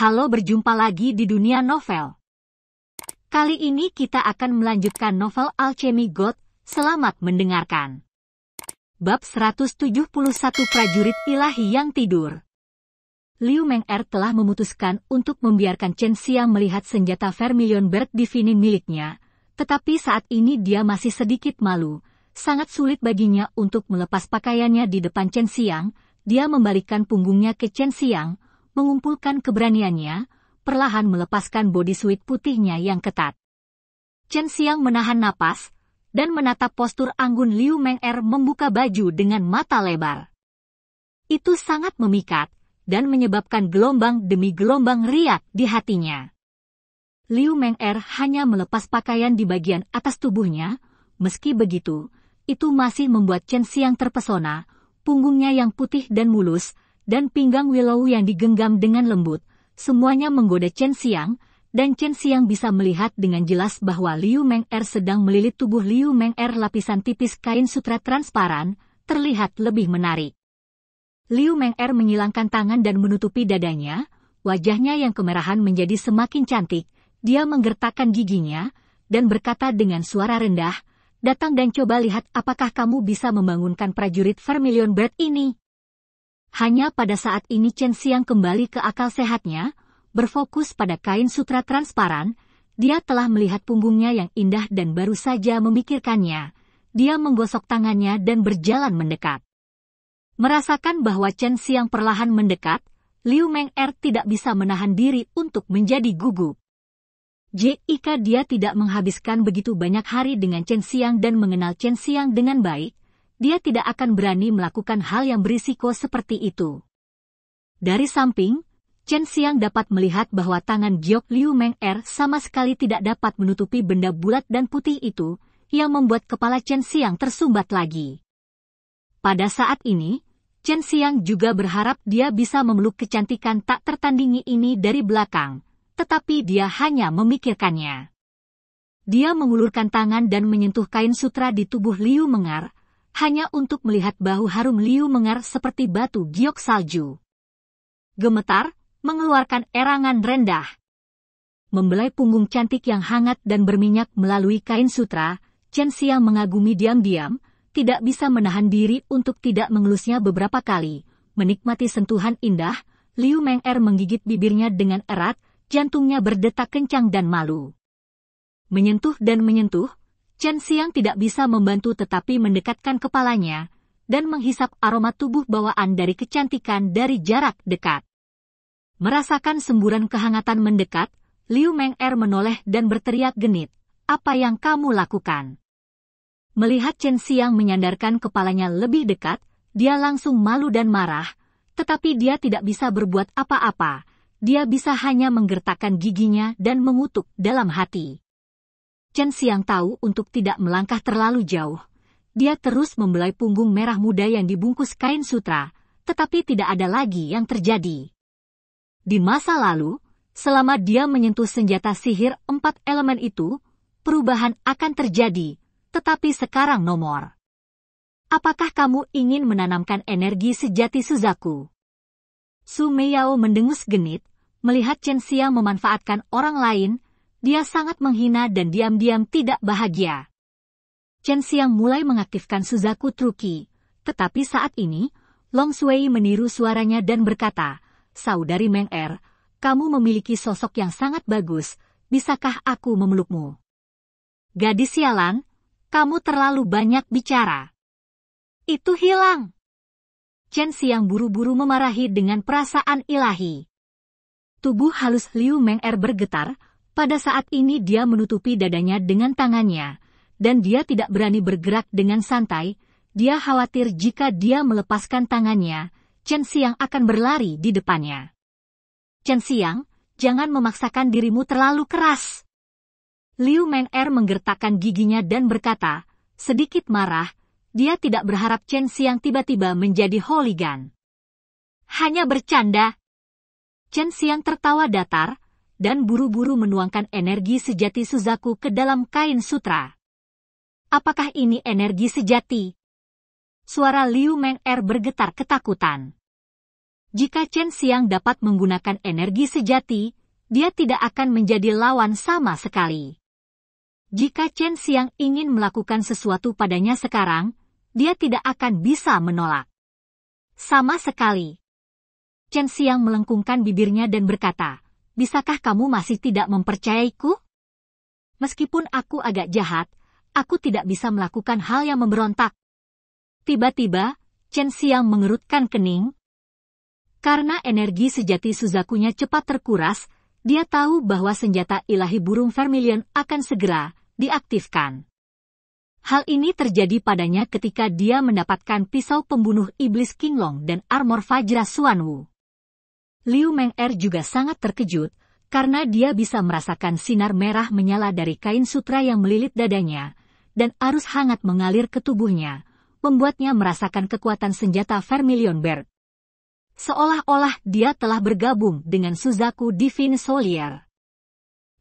Halo berjumpa lagi di dunia novel. Kali ini kita akan melanjutkan novel Alchemy God, selamat mendengarkan. Bab 171 Prajurit Ilahi Yang Tidur Liu Meng-er telah memutuskan untuk membiarkan Chen Xiang melihat senjata Vermilion Bird Divini miliknya, tetapi saat ini dia masih sedikit malu. Sangat sulit baginya untuk melepas pakaiannya di depan Chen Xiang, dia membalikkan punggungnya ke Chen Xiang, mengumpulkan keberaniannya, perlahan melepaskan suit putihnya yang ketat. Chen Xiang menahan napas dan menatap postur anggun Liu Meng Er membuka baju dengan mata lebar. Itu sangat memikat dan menyebabkan gelombang demi gelombang riak di hatinya. Liu Meng Er hanya melepas pakaian di bagian atas tubuhnya, meski begitu, itu masih membuat Chen Xiang terpesona, punggungnya yang putih dan mulus, dan pinggang Willow yang digenggam dengan lembut, semuanya menggoda Chen Xiang, dan Chen Xiang bisa melihat dengan jelas bahwa Liu Meng Er sedang melilit tubuh Liu Meng Er lapisan tipis kain sutra transparan, terlihat lebih menarik. Liu Meng Er menghilangkan tangan dan menutupi dadanya, wajahnya yang kemerahan menjadi semakin cantik, dia menggertakkan giginya, dan berkata dengan suara rendah, datang dan coba lihat apakah kamu bisa membangunkan prajurit Vermilion Bird ini. Hanya pada saat ini Chen Xiang kembali ke akal sehatnya, berfokus pada kain sutra transparan, dia telah melihat punggungnya yang indah dan baru saja memikirkannya. Dia menggosok tangannya dan berjalan mendekat. Merasakan bahwa Chen Xiang perlahan mendekat, Liu Meng Er tidak bisa menahan diri untuk menjadi gugup. Jika dia tidak menghabiskan begitu banyak hari dengan Chen Xiang dan mengenal Chen Xiang dengan baik, dia tidak akan berani melakukan hal yang berisiko seperti itu. Dari samping, Chen Xiang dapat melihat bahwa tangan Jok Liu Meng Er sama sekali tidak dapat menutupi benda bulat dan putih itu, yang membuat kepala Chen Xiang tersumbat lagi. Pada saat ini, Chen Xiang juga berharap dia bisa memeluk kecantikan tak tertandingi ini dari belakang, tetapi dia hanya memikirkannya. Dia mengulurkan tangan dan menyentuh kain sutra di tubuh Liu Mengar, hanya untuk melihat bahu harum Liu mengar seperti batu giok salju. Gemetar, mengeluarkan erangan rendah. Membelai punggung cantik yang hangat dan berminyak melalui kain sutra, Chen Xiang mengagumi diam-diam, tidak bisa menahan diri untuk tidak mengelusnya beberapa kali. Menikmati sentuhan indah, Liu Meng Er menggigit bibirnya dengan erat, jantungnya berdetak kencang dan malu. Menyentuh dan menyentuh, Chen Xiang tidak bisa membantu tetapi mendekatkan kepalanya dan menghisap aroma tubuh bawaan dari kecantikan dari jarak dekat. Merasakan semburan kehangatan mendekat, Liu Meng Er menoleh dan berteriak genit, apa yang kamu lakukan? Melihat Chen Xiang menyandarkan kepalanya lebih dekat, dia langsung malu dan marah, tetapi dia tidak bisa berbuat apa-apa, dia bisa hanya menggertakkan giginya dan mengutuk dalam hati. Chen Xiang tahu untuk tidak melangkah terlalu jauh. Dia terus membelai punggung merah muda yang dibungkus kain sutra, tetapi tidak ada lagi yang terjadi. Di masa lalu, selama dia menyentuh senjata sihir empat elemen itu, perubahan akan terjadi, tetapi sekarang nomor. Apakah kamu ingin menanamkan energi sejati Suzaku? Su Meiyao mendengus genit, melihat Chen Xiang memanfaatkan orang lain dia sangat menghina dan diam-diam tidak bahagia. Chen Xiang mulai mengaktifkan Suzaku Truki, tetapi saat ini, Long Sui meniru suaranya dan berkata, Saudari Meng Er, kamu memiliki sosok yang sangat bagus, bisakah aku memelukmu? Gadis sialan, kamu terlalu banyak bicara. Itu hilang. Chen Xiang buru-buru memarahi dengan perasaan ilahi. Tubuh halus Liu Meng Er bergetar, pada saat ini dia menutupi dadanya dengan tangannya, dan dia tidak berani bergerak dengan santai, dia khawatir jika dia melepaskan tangannya, Chen Xiang akan berlari di depannya. Chen Xiang, jangan memaksakan dirimu terlalu keras. Liu Meng Er menggertakkan giginya dan berkata, sedikit marah, dia tidak berharap Chen Xiang tiba-tiba menjadi holigan. Hanya bercanda. Chen Xiang tertawa datar, dan buru-buru menuangkan energi sejati Suzaku ke dalam kain sutra. Apakah ini energi sejati? Suara Liu Meng Er bergetar ketakutan. Jika Chen Xiang dapat menggunakan energi sejati, dia tidak akan menjadi lawan sama sekali. Jika Chen Xiang ingin melakukan sesuatu padanya sekarang, dia tidak akan bisa menolak. Sama sekali. Chen Xiang melengkungkan bibirnya dan berkata, bisakah kamu masih tidak mempercayaiku? Meskipun aku agak jahat, aku tidak bisa melakukan hal yang memberontak. Tiba-tiba, Chen Xiang mengerutkan kening. Karena energi sejati Suzakunya cepat terkuras, dia tahu bahwa senjata ilahi burung vermilion akan segera diaktifkan. Hal ini terjadi padanya ketika dia mendapatkan pisau pembunuh iblis Kinglong dan armor Fajra Suanwu. Liu Meng Er juga sangat terkejut, karena dia bisa merasakan sinar merah menyala dari kain sutra yang melilit dadanya, dan arus hangat mengalir ke tubuhnya, membuatnya merasakan kekuatan senjata Vermilion Bird. Seolah-olah dia telah bergabung dengan Suzaku Divine Solier.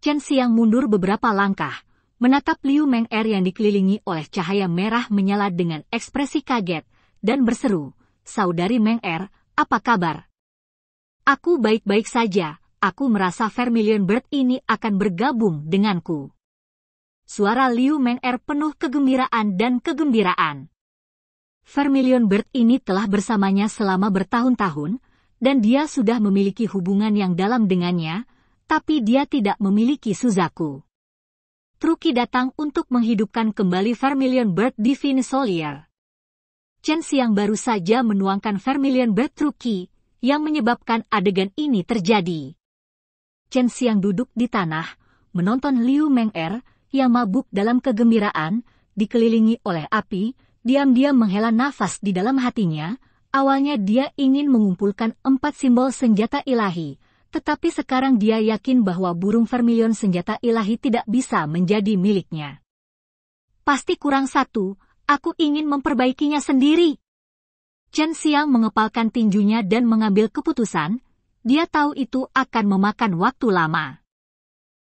Chen Xiang mundur beberapa langkah, menatap Liu Meng Er yang dikelilingi oleh cahaya merah menyala dengan ekspresi kaget, dan berseru, Saudari Meng Er, apa kabar? Aku baik-baik saja, aku merasa Vermilion Bird ini akan bergabung denganku. Suara Liu Meng Er penuh kegembiraan dan kegembiraan. Vermilion Bird ini telah bersamanya selama bertahun-tahun, dan dia sudah memiliki hubungan yang dalam dengannya, tapi dia tidak memiliki Suzaku. Truki datang untuk menghidupkan kembali Vermilion Bird di Solier. Chen Xiang baru saja menuangkan Vermilion Bird Truki, yang menyebabkan adegan ini terjadi. Chen Xiang duduk di tanah, menonton Liu Meng'er yang mabuk dalam kegembiraan, dikelilingi oleh api, diam-diam menghela nafas di dalam hatinya. Awalnya dia ingin mengumpulkan empat simbol senjata ilahi, tetapi sekarang dia yakin bahwa burung vermilion senjata ilahi tidak bisa menjadi miliknya. Pasti kurang satu, aku ingin memperbaikinya sendiri. Chen Xiang mengepalkan tinjunya dan mengambil keputusan, dia tahu itu akan memakan waktu lama.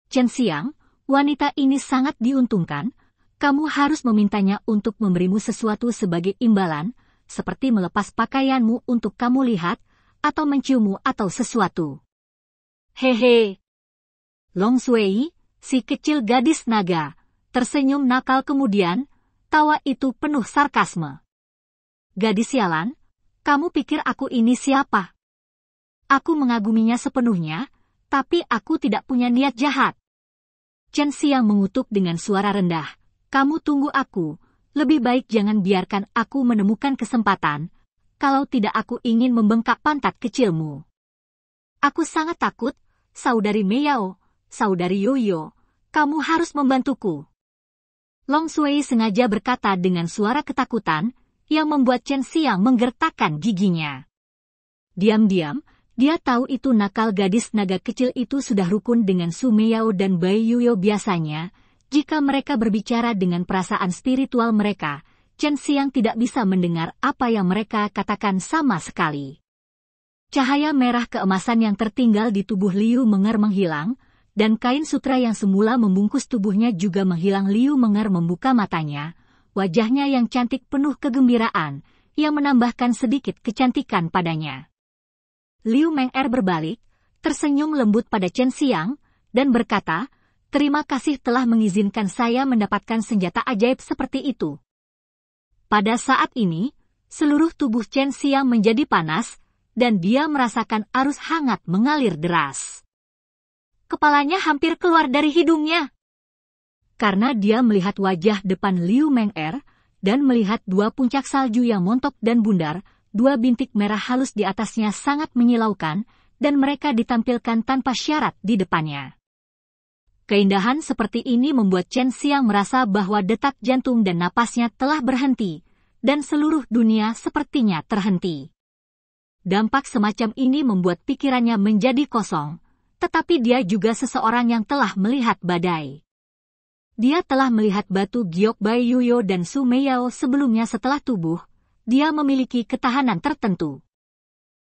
Chen Xiang, wanita ini sangat diuntungkan, kamu harus memintanya untuk memberimu sesuatu sebagai imbalan, seperti melepas pakaianmu untuk kamu lihat, atau menciummu atau sesuatu. Hehe. Long Sui, si kecil gadis naga, tersenyum nakal kemudian, tawa itu penuh sarkasme. Gadis sialan, kamu pikir aku ini siapa? Aku mengaguminya sepenuhnya, tapi aku tidak punya niat jahat. Chen Xiang mengutuk dengan suara rendah. Kamu tunggu aku, lebih baik jangan biarkan aku menemukan kesempatan, kalau tidak aku ingin membengkak pantat kecilmu. Aku sangat takut, saudari Meiao, saudari Yoyo, kamu harus membantuku. Long Sui sengaja berkata dengan suara ketakutan, yang membuat Chen Xiang menggertakkan giginya. Diam-diam, dia tahu itu nakal gadis naga kecil itu sudah rukun dengan Sumeyao dan Bai Yuyo biasanya. Jika mereka berbicara dengan perasaan spiritual mereka, Chen Xiang tidak bisa mendengar apa yang mereka katakan sama sekali. Cahaya merah keemasan yang tertinggal di tubuh Liu Menger menghilang, dan kain sutra yang semula membungkus tubuhnya juga menghilang Liu Menger membuka matanya, wajahnya yang cantik penuh kegembiraan, yang menambahkan sedikit kecantikan padanya. Liu Meng'er berbalik, tersenyum lembut pada Chen Xiang, dan berkata, Terima kasih telah mengizinkan saya mendapatkan senjata ajaib seperti itu. Pada saat ini, seluruh tubuh Chen Xiang menjadi panas, dan dia merasakan arus hangat mengalir deras. Kepalanya hampir keluar dari hidungnya karena dia melihat wajah depan Liu Meng Er dan melihat dua puncak salju yang montok dan bundar, dua bintik merah halus di atasnya sangat menyilaukan, dan mereka ditampilkan tanpa syarat di depannya. Keindahan seperti ini membuat Chen Xiang merasa bahwa detak jantung dan napasnya telah berhenti, dan seluruh dunia sepertinya terhenti. Dampak semacam ini membuat pikirannya menjadi kosong, tetapi dia juga seseorang yang telah melihat badai. Dia telah melihat batu giok Bai Yuyo dan Sumeyao sebelumnya setelah tubuh, dia memiliki ketahanan tertentu.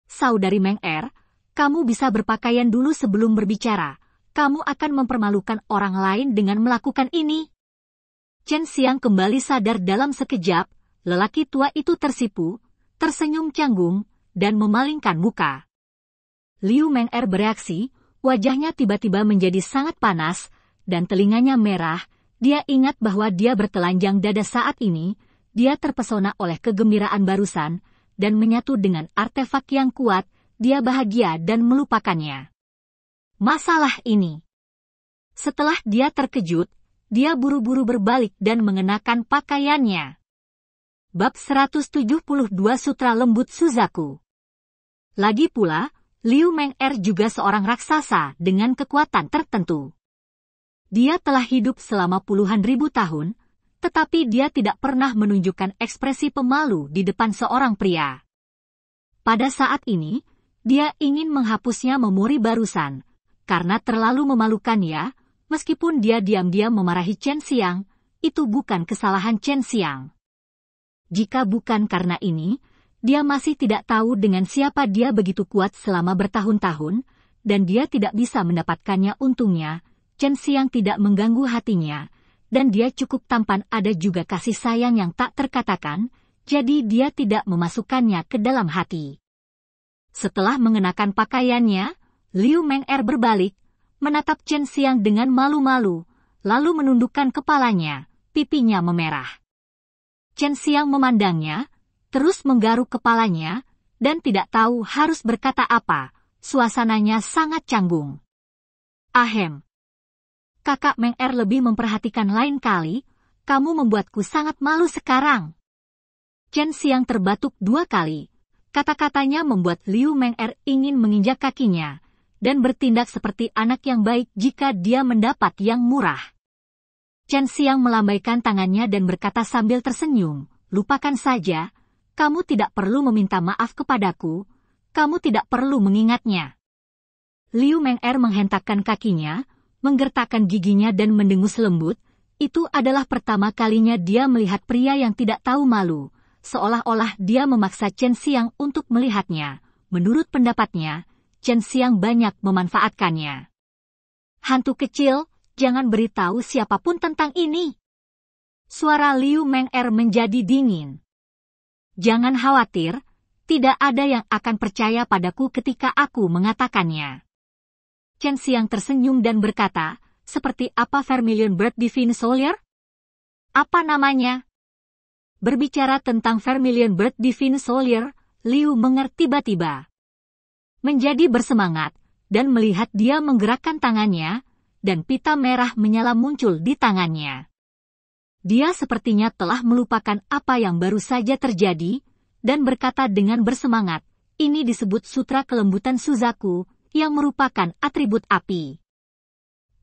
Saudari Meng Er, kamu bisa berpakaian dulu sebelum berbicara. Kamu akan mempermalukan orang lain dengan melakukan ini. Chen Xiang kembali sadar dalam sekejap, lelaki tua itu tersipu, tersenyum canggung, dan memalingkan muka. Liu Meng Er bereaksi, wajahnya tiba-tiba menjadi sangat panas, dan telinganya merah, dia ingat bahwa dia bertelanjang dada saat ini, dia terpesona oleh kegembiraan barusan, dan menyatu dengan artefak yang kuat, dia bahagia dan melupakannya. Masalah ini. Setelah dia terkejut, dia buru-buru berbalik dan mengenakan pakaiannya. Bab 172 Sutra Lembut Suzaku Lagi pula, Liu Meng Er juga seorang raksasa dengan kekuatan tertentu. Dia telah hidup selama puluhan ribu tahun, tetapi dia tidak pernah menunjukkan ekspresi pemalu di depan seorang pria. Pada saat ini, dia ingin menghapusnya memori barusan, karena terlalu memalukan ya, meskipun dia diam-diam memarahi Chen Xiang, itu bukan kesalahan Chen Xiang. Jika bukan karena ini, dia masih tidak tahu dengan siapa dia begitu kuat selama bertahun-tahun, dan dia tidak bisa mendapatkannya untungnya, Chen Xiang tidak mengganggu hatinya, dan dia cukup tampan ada juga kasih sayang yang tak terkatakan, jadi dia tidak memasukkannya ke dalam hati. Setelah mengenakan pakaiannya, Liu Meng Er berbalik, menatap Chen Xiang dengan malu-malu, lalu menundukkan kepalanya, pipinya memerah. Chen Xiang memandangnya, terus menggaruk kepalanya, dan tidak tahu harus berkata apa, suasananya sangat canggung. Ahem, kakak Meng Er lebih memperhatikan lain kali, kamu membuatku sangat malu sekarang. Chen Xiang terbatuk dua kali. Kata-katanya membuat Liu Meng Er ingin menginjak kakinya, dan bertindak seperti anak yang baik jika dia mendapat yang murah. Chen Xiang melambaikan tangannya dan berkata sambil tersenyum, lupakan saja, kamu tidak perlu meminta maaf kepadaku, kamu tidak perlu mengingatnya. Liu Meng Er menghentakkan kakinya, menggertakkan giginya dan mendengus lembut, itu adalah pertama kalinya dia melihat pria yang tidak tahu malu, seolah-olah dia memaksa Chen Xiang untuk melihatnya. Menurut pendapatnya, Chen Xiang banyak memanfaatkannya. Hantu kecil, jangan beritahu siapapun tentang ini. Suara Liu Meng Er menjadi dingin. Jangan khawatir, tidak ada yang akan percaya padaku ketika aku mengatakannya. Chen Xiang tersenyum dan berkata, seperti apa Vermilion Bird Divine Soldier? Apa namanya? Berbicara tentang Vermilion Bird Divine Soldier, Liu mengerti tiba-tiba. Menjadi bersemangat, dan melihat dia menggerakkan tangannya, dan pita merah menyala muncul di tangannya. Dia sepertinya telah melupakan apa yang baru saja terjadi, dan berkata dengan bersemangat, ini disebut sutra kelembutan Suzaku, yang merupakan atribut api.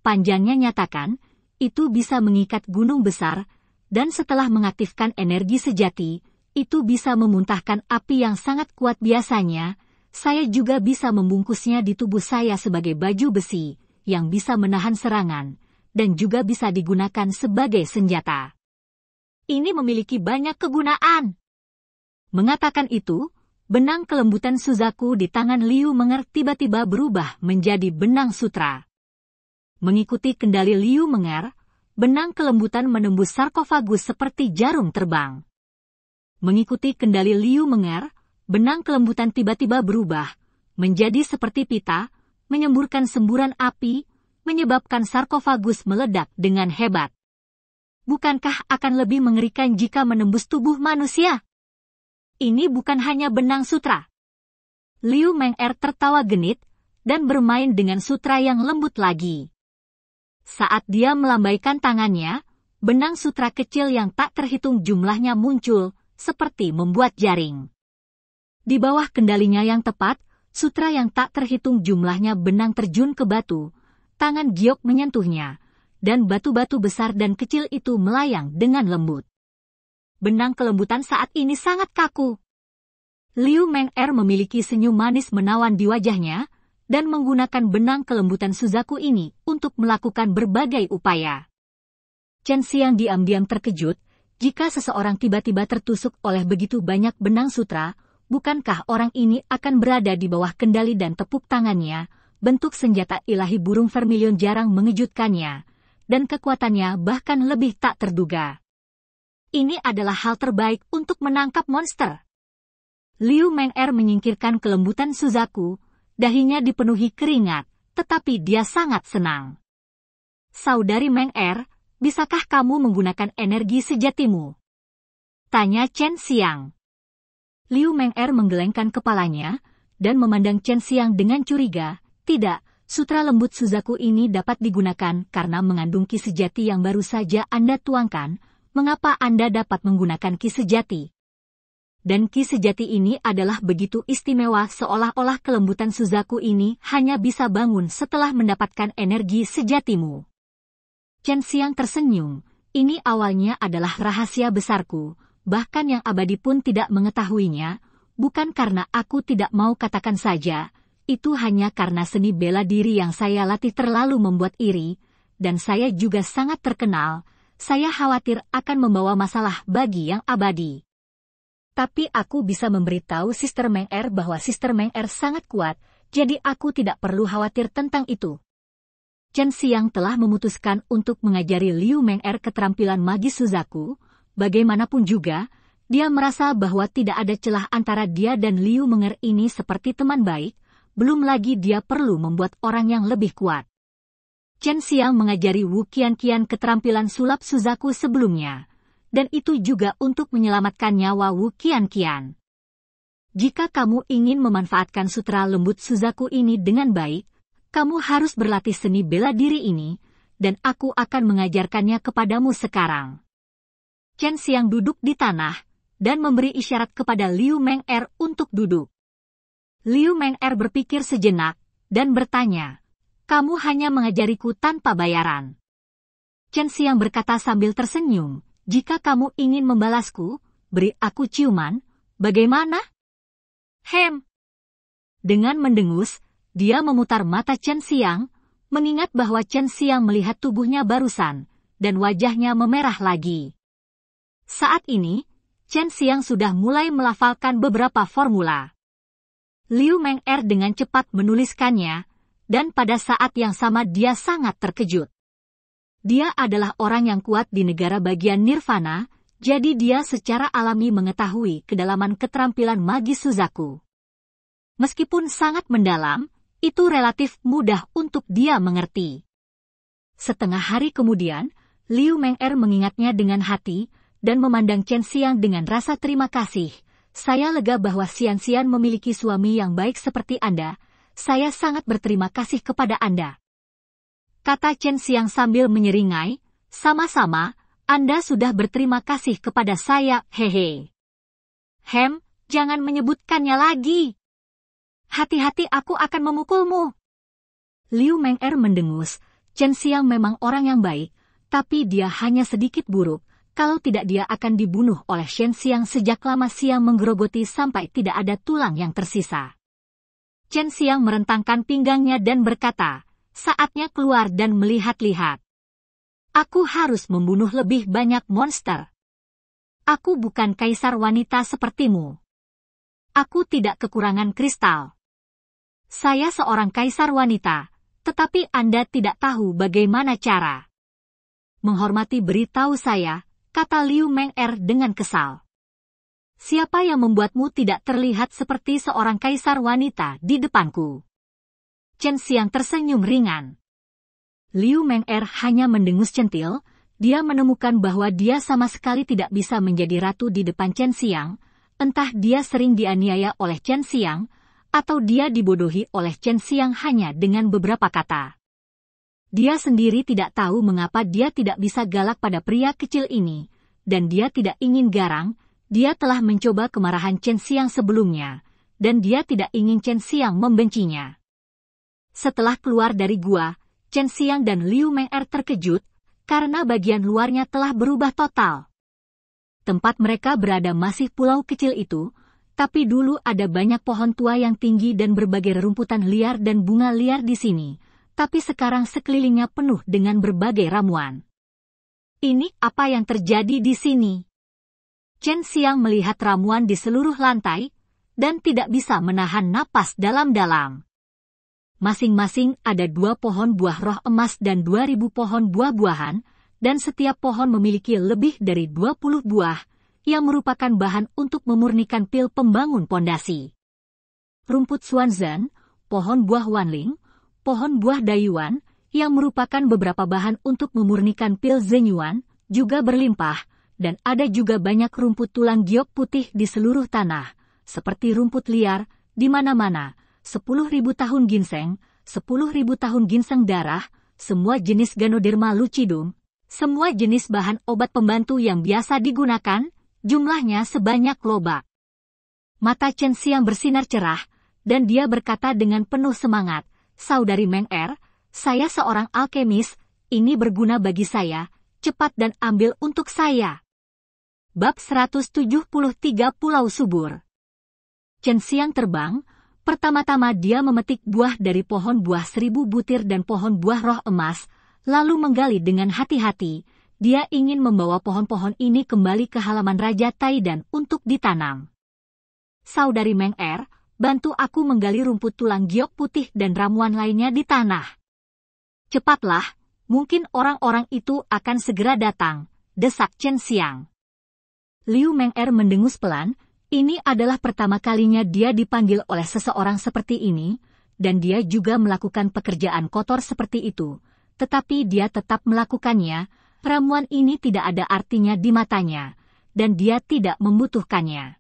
Panjangnya nyatakan, itu bisa mengikat gunung besar, dan setelah mengaktifkan energi sejati, itu bisa memuntahkan api yang sangat kuat biasanya, saya juga bisa membungkusnya di tubuh saya sebagai baju besi, yang bisa menahan serangan, dan juga bisa digunakan sebagai senjata. Ini memiliki banyak kegunaan. Mengatakan itu, benang kelembutan Suzaku di tangan Liu Menger tiba-tiba berubah menjadi benang sutra. Mengikuti kendali Liu Menger, benang kelembutan menembus sarkofagus seperti jarum terbang. Mengikuti kendali Liu Menger, benang kelembutan tiba-tiba berubah, menjadi seperti pita, menyemburkan semburan api, menyebabkan sarkofagus meledak dengan hebat bukankah akan lebih mengerikan jika menembus tubuh manusia? ini bukan hanya benang sutra. Liu Meng Er tertawa genit dan bermain dengan sutra yang lembut lagi. Saat dia melambaikan tangannya, benang sutra kecil yang tak terhitung jumlahnya muncul, seperti membuat jaring. Di bawah kendalinya yang tepat, sutra yang tak terhitung jumlahnya benang terjun ke batu, tangan giok menyentuhnya, dan batu-batu besar dan kecil itu melayang dengan lembut benang kelembutan saat ini sangat kaku. Liu Meng Er memiliki senyum manis menawan di wajahnya dan menggunakan benang kelembutan Suzaku ini untuk melakukan berbagai upaya. Chen Xiang diam-diam terkejut jika seseorang tiba-tiba tertusuk oleh begitu banyak benang sutra, bukankah orang ini akan berada di bawah kendali dan tepuk tangannya, bentuk senjata ilahi burung vermilion jarang mengejutkannya, dan kekuatannya bahkan lebih tak terduga ini adalah hal terbaik untuk menangkap monster. Liu Meng Er menyingkirkan kelembutan Suzaku, dahinya dipenuhi keringat, tetapi dia sangat senang. Saudari Meng Er, bisakah kamu menggunakan energi sejatimu? Tanya Chen Xiang. Liu Meng Er menggelengkan kepalanya dan memandang Chen Xiang dengan curiga. Tidak, sutra lembut Suzaku ini dapat digunakan karena mengandung ki sejati yang baru saja Anda tuangkan, mengapa Anda dapat menggunakan ki sejati. Dan ki sejati ini adalah begitu istimewa seolah-olah kelembutan Suzaku ini hanya bisa bangun setelah mendapatkan energi sejatimu. Chen Xiang tersenyum, ini awalnya adalah rahasia besarku, bahkan yang abadi pun tidak mengetahuinya, bukan karena aku tidak mau katakan saja, itu hanya karena seni bela diri yang saya latih terlalu membuat iri, dan saya juga sangat terkenal, saya khawatir akan membawa masalah bagi yang abadi. Tapi aku bisa memberitahu Sister Meng Er bahwa Sister Meng Er sangat kuat, jadi aku tidak perlu khawatir tentang itu. Chen Xiang telah memutuskan untuk mengajari Liu Meng Er keterampilan magis Suzaku, bagaimanapun juga, dia merasa bahwa tidak ada celah antara dia dan Liu Meng Er ini seperti teman baik, belum lagi dia perlu membuat orang yang lebih kuat. Chen Xiang mengajari Wu Qian Qian keterampilan sulap Suzaku sebelumnya, dan itu juga untuk menyelamatkan nyawa Wu Qian Qian. Jika kamu ingin memanfaatkan sutra lembut Suzaku ini dengan baik, kamu harus berlatih seni bela diri ini, dan aku akan mengajarkannya kepadamu sekarang. Chen Xiang duduk di tanah, dan memberi isyarat kepada Liu Meng'er untuk duduk. Liu Meng'er berpikir sejenak, dan bertanya, kamu hanya mengajariku tanpa bayaran. Chen Xiang berkata sambil tersenyum, jika kamu ingin membalasku, beri aku ciuman, bagaimana? Hem. Dengan mendengus, dia memutar mata Chen Xiang, mengingat bahwa Chen Xiang melihat tubuhnya barusan, dan wajahnya memerah lagi. Saat ini, Chen Xiang sudah mulai melafalkan beberapa formula. Liu Meng Er dengan cepat menuliskannya, dan pada saat yang sama dia sangat terkejut. Dia adalah orang yang kuat di negara bagian Nirvana, jadi dia secara alami mengetahui kedalaman keterampilan magis Suzaku. Meskipun sangat mendalam, itu relatif mudah untuk dia mengerti. Setengah hari kemudian, Liu Meng'er mengingatnya dengan hati dan memandang Chen Xiang dengan rasa terima kasih. Saya lega bahwa Xian Xian memiliki suami yang baik seperti Anda, saya sangat berterima kasih kepada Anda. Kata Chen Xiang sambil menyeringai, sama-sama, Anda sudah berterima kasih kepada saya, hehe. Hem, jangan menyebutkannya lagi. Hati-hati aku akan memukulmu. Liu Meng Er mendengus, Chen Xiang memang orang yang baik, tapi dia hanya sedikit buruk, kalau tidak dia akan dibunuh oleh Chen Xiang sejak lama siang menggerogoti sampai tidak ada tulang yang tersisa. Chen Xiang merentangkan pinggangnya dan berkata, saatnya keluar dan melihat-lihat. Aku harus membunuh lebih banyak monster. Aku bukan kaisar wanita sepertimu. Aku tidak kekurangan kristal. Saya seorang kaisar wanita, tetapi Anda tidak tahu bagaimana cara. Menghormati beritahu saya, kata Liu Meng'er dengan kesal. Siapa yang membuatmu tidak terlihat seperti seorang kaisar wanita di depanku? Chen Xiang tersenyum ringan. Liu Meng Er hanya mendengus centil, dia menemukan bahwa dia sama sekali tidak bisa menjadi ratu di depan Chen Xiang, entah dia sering dianiaya oleh Chen Xiang, atau dia dibodohi oleh Chen Xiang hanya dengan beberapa kata. Dia sendiri tidak tahu mengapa dia tidak bisa galak pada pria kecil ini, dan dia tidak ingin garang, dia telah mencoba kemarahan Chen Xiang sebelumnya, dan dia tidak ingin Chen Xiang membencinya. Setelah keluar dari gua, Chen Xiang dan Liu Meng'er terkejut karena bagian luarnya telah berubah total. Tempat mereka berada masih pulau kecil itu, tapi dulu ada banyak pohon tua yang tinggi dan berbagai rumputan liar dan bunga liar di sini, tapi sekarang sekelilingnya penuh dengan berbagai ramuan. Ini apa yang terjadi di sini? Chen Xiang melihat ramuan di seluruh lantai dan tidak bisa menahan napas dalam-dalam. Masing-masing ada dua pohon buah roh emas dan dua ribu pohon buah-buahan, dan setiap pohon memiliki lebih dari dua puluh buah, yang merupakan bahan untuk memurnikan pil pembangun pondasi. Rumput Xuanzan, pohon buah Wanling, pohon buah Dayuan, yang merupakan beberapa bahan untuk memurnikan pil Zenyuan, juga berlimpah, dan ada juga banyak rumput tulang giok putih di seluruh tanah, seperti rumput liar, di mana-mana, Sepuluh ribu tahun ginseng, sepuluh ribu tahun ginseng darah, semua jenis ganoderma lucidum, semua jenis bahan obat pembantu yang biasa digunakan, jumlahnya sebanyak lobak. Mata Chen Xiang bersinar cerah, dan dia berkata dengan penuh semangat, Saudari Meng Er, saya seorang alkemis, ini berguna bagi saya, cepat dan ambil untuk saya. Bab 173 Pulau Subur Chen Xiang terbang, pertama-tama dia memetik buah dari pohon buah seribu butir dan pohon buah roh emas, lalu menggali dengan hati-hati. Dia ingin membawa pohon-pohon ini kembali ke halaman Raja Tai dan untuk ditanam. Saudari Meng Er, bantu aku menggali rumput tulang giok putih dan ramuan lainnya di tanah. Cepatlah, mungkin orang-orang itu akan segera datang, desak Chen Xiang. Liu Meng Er mendengus pelan, ini adalah pertama kalinya dia dipanggil oleh seseorang seperti ini, dan dia juga melakukan pekerjaan kotor seperti itu. Tetapi dia tetap melakukannya, ramuan ini tidak ada artinya di matanya, dan dia tidak membutuhkannya.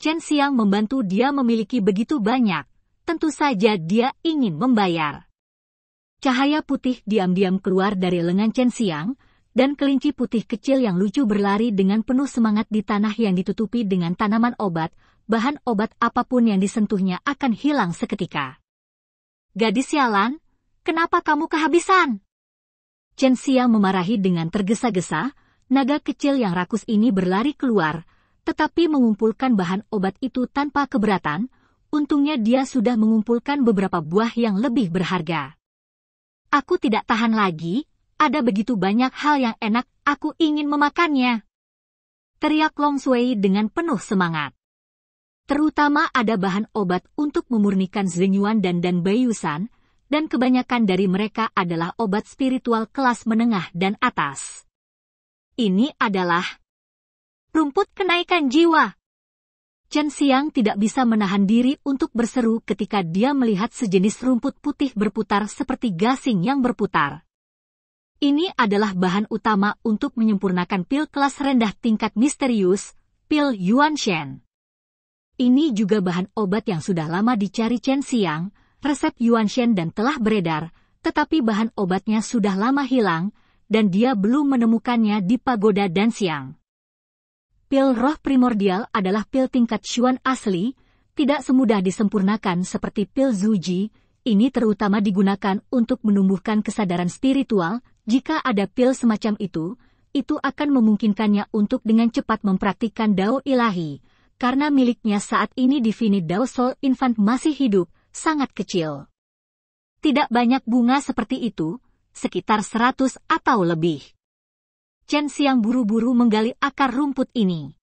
Chen Xiang membantu dia memiliki begitu banyak, tentu saja dia ingin membayar. Cahaya putih diam-diam keluar dari lengan Chen Xiang, dan kelinci putih kecil yang lucu berlari dengan penuh semangat di tanah yang ditutupi dengan tanaman obat, bahan obat apapun yang disentuhnya akan hilang seketika. Gadis sialan, kenapa kamu kehabisan? Chen Xiang memarahi dengan tergesa-gesa, naga kecil yang rakus ini berlari keluar, tetapi mengumpulkan bahan obat itu tanpa keberatan, untungnya dia sudah mengumpulkan beberapa buah yang lebih berharga. Aku tidak tahan lagi, ada begitu banyak hal yang enak, aku ingin memakannya. Teriak Long Sui dengan penuh semangat. Terutama ada bahan obat untuk memurnikan Zhenyuan dan Dan Bayusan, dan kebanyakan dari mereka adalah obat spiritual kelas menengah dan atas. Ini adalah rumput kenaikan jiwa. Chen Xiang tidak bisa menahan diri untuk berseru ketika dia melihat sejenis rumput putih berputar seperti gasing yang berputar. Ini adalah bahan utama untuk menyempurnakan pil kelas rendah tingkat misterius, pil Yuan Shen. Ini juga bahan obat yang sudah lama dicari Chen Xiang, resep Yuan Shen dan telah beredar, tetapi bahan obatnya sudah lama hilang, dan dia belum menemukannya di pagoda dan siang. Pil roh primordial adalah pil tingkat Xuan asli, tidak semudah disempurnakan seperti pil Zuji, ini terutama digunakan untuk menumbuhkan kesadaran spiritual, jika ada pil semacam itu, itu akan memungkinkannya untuk dengan cepat mempraktikkan Dao Ilahi, karena miliknya saat ini Vini Dao Soul Infant masih hidup, sangat kecil. Tidak banyak bunga seperti itu, sekitar 100 atau lebih. Chen Siang buru-buru menggali akar rumput ini.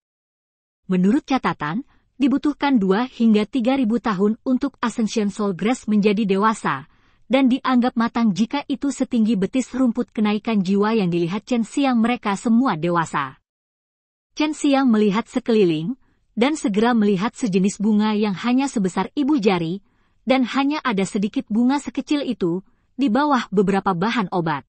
Menurut catatan, dibutuhkan 2 hingga ribu tahun untuk Ascension Soul Grass menjadi dewasa, dan dianggap matang jika itu setinggi betis rumput kenaikan jiwa yang dilihat Chen Xiang mereka semua dewasa. Chen Xiang melihat sekeliling, dan segera melihat sejenis bunga yang hanya sebesar ibu jari, dan hanya ada sedikit bunga sekecil itu, di bawah beberapa bahan obat.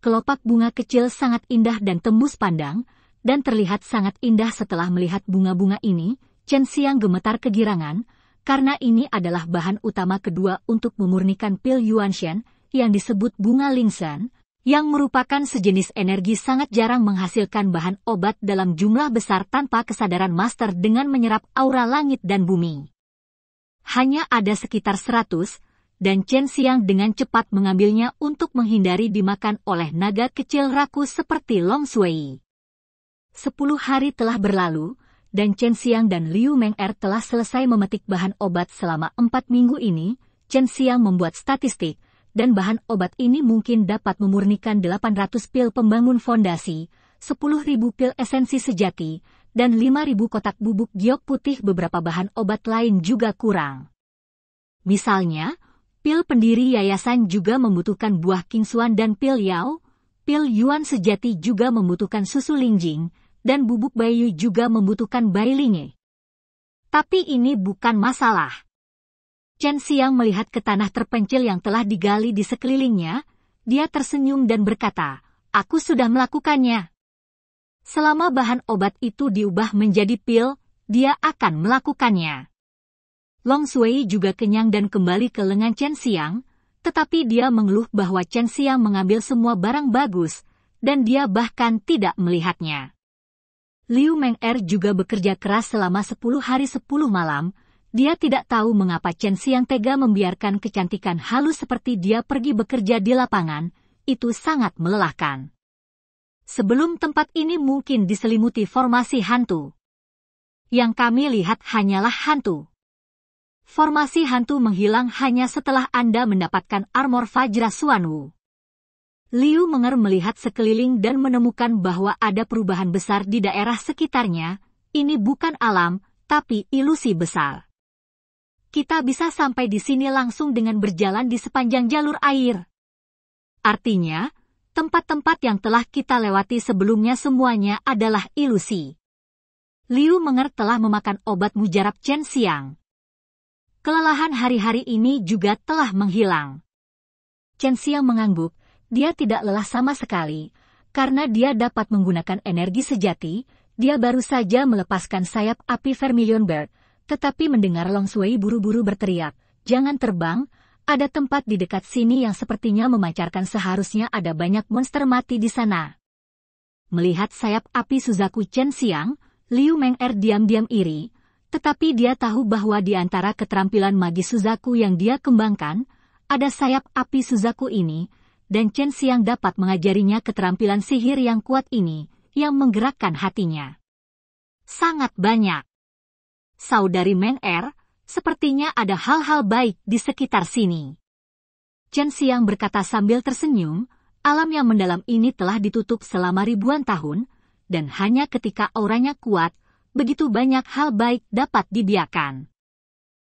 Kelopak bunga kecil sangat indah dan tembus pandang, dan terlihat sangat indah setelah melihat bunga-bunga ini, Chen Xiang gemetar kegirangan, karena ini adalah bahan utama kedua untuk memurnikan pil Yuanshen, yang disebut bunga lingshan, yang merupakan sejenis energi sangat jarang menghasilkan bahan obat dalam jumlah besar tanpa kesadaran master dengan menyerap aura langit dan bumi. Hanya ada sekitar 100, dan Chen Xiang dengan cepat mengambilnya untuk menghindari dimakan oleh naga kecil rakus seperti Long Sui. Sepuluh hari telah berlalu, dan Chen Xiang dan Liu Meng-er telah selesai memetik bahan obat selama empat minggu ini, Chen Xiang membuat statistik, dan bahan obat ini mungkin dapat memurnikan 800 pil pembangun fondasi, 10.000 pil esensi sejati, dan 5.000 kotak bubuk giok putih beberapa bahan obat lain juga kurang. Misalnya, pil pendiri yayasan juga membutuhkan buah kingsuan dan pil yao, pil yuan sejati juga membutuhkan susu lingjing, dan bubuk bayi juga membutuhkan bailinge. Tapi ini bukan masalah. Chen Xiang melihat ke tanah terpencil yang telah digali di sekelilingnya, dia tersenyum dan berkata, aku sudah melakukannya. Selama bahan obat itu diubah menjadi pil, dia akan melakukannya. Long Sui juga kenyang dan kembali ke lengan Chen Xiang, tetapi dia mengeluh bahwa Chen Xiang mengambil semua barang bagus, dan dia bahkan tidak melihatnya. Liu Meng Er juga bekerja keras selama 10 hari 10 malam. Dia tidak tahu mengapa Chen Xiang tega membiarkan kecantikan halus seperti dia pergi bekerja di lapangan. Itu sangat melelahkan. Sebelum tempat ini mungkin diselimuti formasi hantu. Yang kami lihat hanyalah hantu. Formasi hantu menghilang hanya setelah Anda mendapatkan armor Fajra Suanwu. Liu Menger melihat sekeliling dan menemukan bahwa ada perubahan besar di daerah sekitarnya. Ini bukan alam, tapi ilusi besar. Kita bisa sampai di sini langsung dengan berjalan di sepanjang jalur air. Artinya, tempat-tempat yang telah kita lewati sebelumnya semuanya adalah ilusi. Liu Menger telah memakan obat mujarab Chen Xiang. Kelelahan hari-hari ini juga telah menghilang. Chen Xiang mengangguk, dia tidak lelah sama sekali, karena dia dapat menggunakan energi sejati, dia baru saja melepaskan sayap api Vermilion Bird, tetapi mendengar Long Sui buru-buru berteriak, jangan terbang, ada tempat di dekat sini yang sepertinya memancarkan seharusnya ada banyak monster mati di sana. Melihat sayap api Suzaku Chen siang, Liu Meng Er diam-diam iri, tetapi dia tahu bahwa di antara keterampilan magis Suzaku yang dia kembangkan, ada sayap api Suzaku ini, dan Chen Xiang dapat mengajarinya keterampilan sihir yang kuat ini, yang menggerakkan hatinya. Sangat banyak. Saudari Meng Er, sepertinya ada hal-hal baik di sekitar sini. Chen Xiang berkata sambil tersenyum, alam yang mendalam ini telah ditutup selama ribuan tahun, dan hanya ketika auranya kuat, begitu banyak hal baik dapat dibiarkan.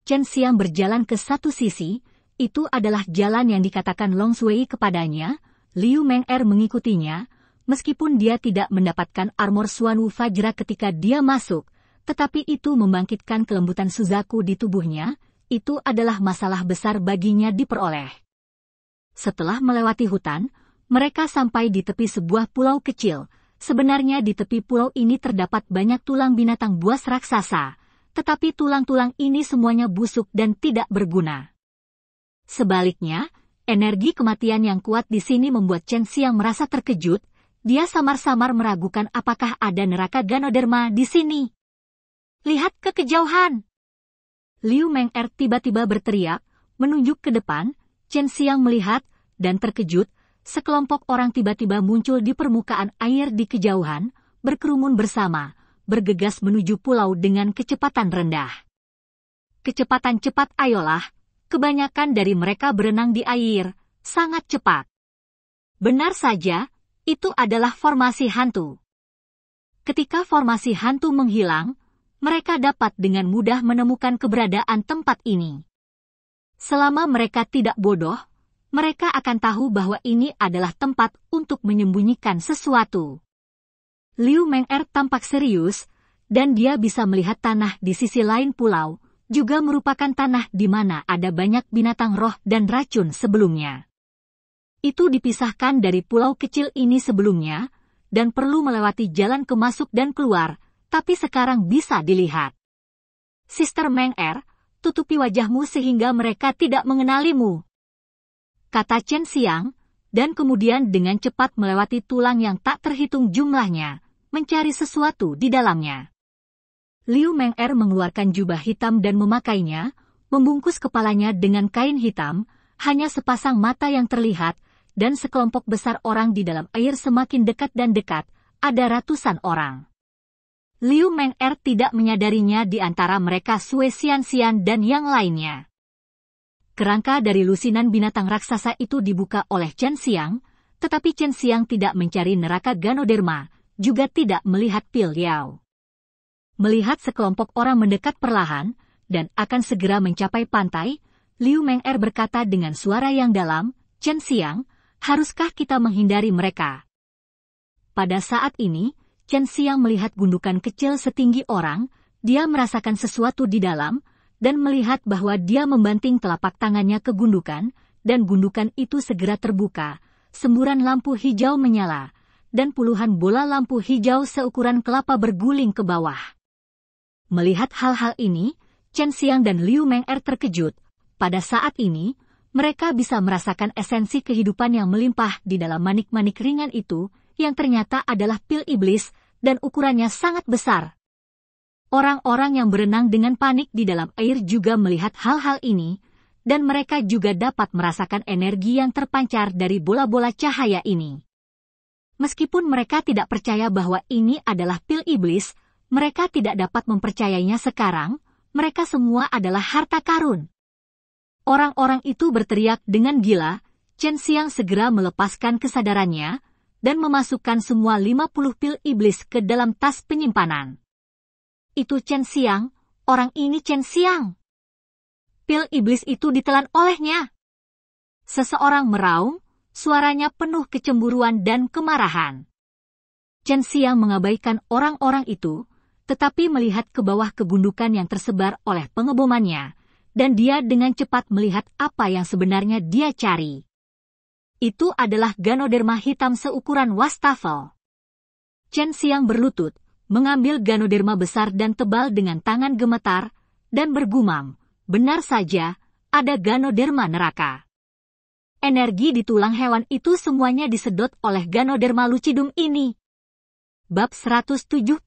Chen Xiang berjalan ke satu sisi, itu adalah jalan yang dikatakan Long Sui kepadanya, Liu Meng Er mengikutinya, meskipun dia tidak mendapatkan armor Suan Wu Fajra ketika dia masuk, tetapi itu membangkitkan kelembutan Suzaku di tubuhnya, itu adalah masalah besar baginya diperoleh. Setelah melewati hutan, mereka sampai di tepi sebuah pulau kecil. Sebenarnya di tepi pulau ini terdapat banyak tulang binatang buas raksasa, tetapi tulang-tulang ini semuanya busuk dan tidak berguna. Sebaliknya, energi kematian yang kuat di sini membuat Chen Xiang merasa terkejut. Dia samar-samar meragukan apakah ada neraka Ganoderma di sini. Lihat ke kejauhan. Liu Meng Er tiba-tiba berteriak, menunjuk ke depan, Chen Xiang melihat, dan terkejut, sekelompok orang tiba-tiba muncul di permukaan air di kejauhan, berkerumun bersama, bergegas menuju pulau dengan kecepatan rendah. Kecepatan cepat ayolah, kebanyakan dari mereka berenang di air, sangat cepat. Benar saja, itu adalah formasi hantu. Ketika formasi hantu menghilang, mereka dapat dengan mudah menemukan keberadaan tempat ini. Selama mereka tidak bodoh, mereka akan tahu bahwa ini adalah tempat untuk menyembunyikan sesuatu. Liu Meng'er tampak serius, dan dia bisa melihat tanah di sisi lain pulau, juga merupakan tanah di mana ada banyak binatang roh dan racun sebelumnya. Itu dipisahkan dari pulau kecil ini sebelumnya, dan perlu melewati jalan ke masuk dan keluar, tapi sekarang bisa dilihat. Sister Meng Er, tutupi wajahmu sehingga mereka tidak mengenalimu. Kata Chen Xiang, dan kemudian dengan cepat melewati tulang yang tak terhitung jumlahnya, mencari sesuatu di dalamnya. Liu Meng Er mengeluarkan jubah hitam dan memakainya, membungkus kepalanya dengan kain hitam, hanya sepasang mata yang terlihat, dan sekelompok besar orang di dalam air semakin dekat dan dekat, ada ratusan orang. Liu Meng Er tidak menyadarinya di antara mereka Sue Xian dan yang lainnya. Kerangka dari lusinan binatang raksasa itu dibuka oleh Chen Xiang, tetapi Chen Xiang tidak mencari neraka Ganoderma, juga tidak melihat Pil Yao. Melihat sekelompok orang mendekat perlahan dan akan segera mencapai pantai, Liu Meng'er berkata dengan suara yang dalam, Chen Xiang, haruskah kita menghindari mereka? Pada saat ini, Chen Xiang melihat gundukan kecil setinggi orang, dia merasakan sesuatu di dalam, dan melihat bahwa dia membanting telapak tangannya ke gundukan, dan gundukan itu segera terbuka. Semburan lampu hijau menyala, dan puluhan bola lampu hijau seukuran kelapa berguling ke bawah. Melihat hal-hal ini, Chen Xiang dan Liu Meng Er terkejut. Pada saat ini, mereka bisa merasakan esensi kehidupan yang melimpah di dalam manik-manik ringan itu, yang ternyata adalah pil iblis, dan ukurannya sangat besar. Orang-orang yang berenang dengan panik di dalam air juga melihat hal-hal ini, dan mereka juga dapat merasakan energi yang terpancar dari bola-bola cahaya ini. Meskipun mereka tidak percaya bahwa ini adalah pil iblis, mereka tidak dapat mempercayainya sekarang, mereka semua adalah harta karun. Orang-orang itu berteriak dengan gila, Chen Xiang segera melepaskan kesadarannya, dan memasukkan semua 50 pil iblis ke dalam tas penyimpanan. Itu Chen Xiang, orang ini Chen Xiang. Pil iblis itu ditelan olehnya. Seseorang meraung, suaranya penuh kecemburuan dan kemarahan. Chen Xiang mengabaikan orang-orang itu, tetapi melihat ke bawah kegundukan yang tersebar oleh pengebomannya, dan dia dengan cepat melihat apa yang sebenarnya dia cari. Itu adalah ganoderma hitam seukuran wastafel. Chen Xiang berlutut, mengambil ganoderma besar dan tebal dengan tangan gemetar, dan bergumam, benar saja, ada ganoderma neraka. Energi di tulang hewan itu semuanya disedot oleh ganoderma lucidum ini bab 174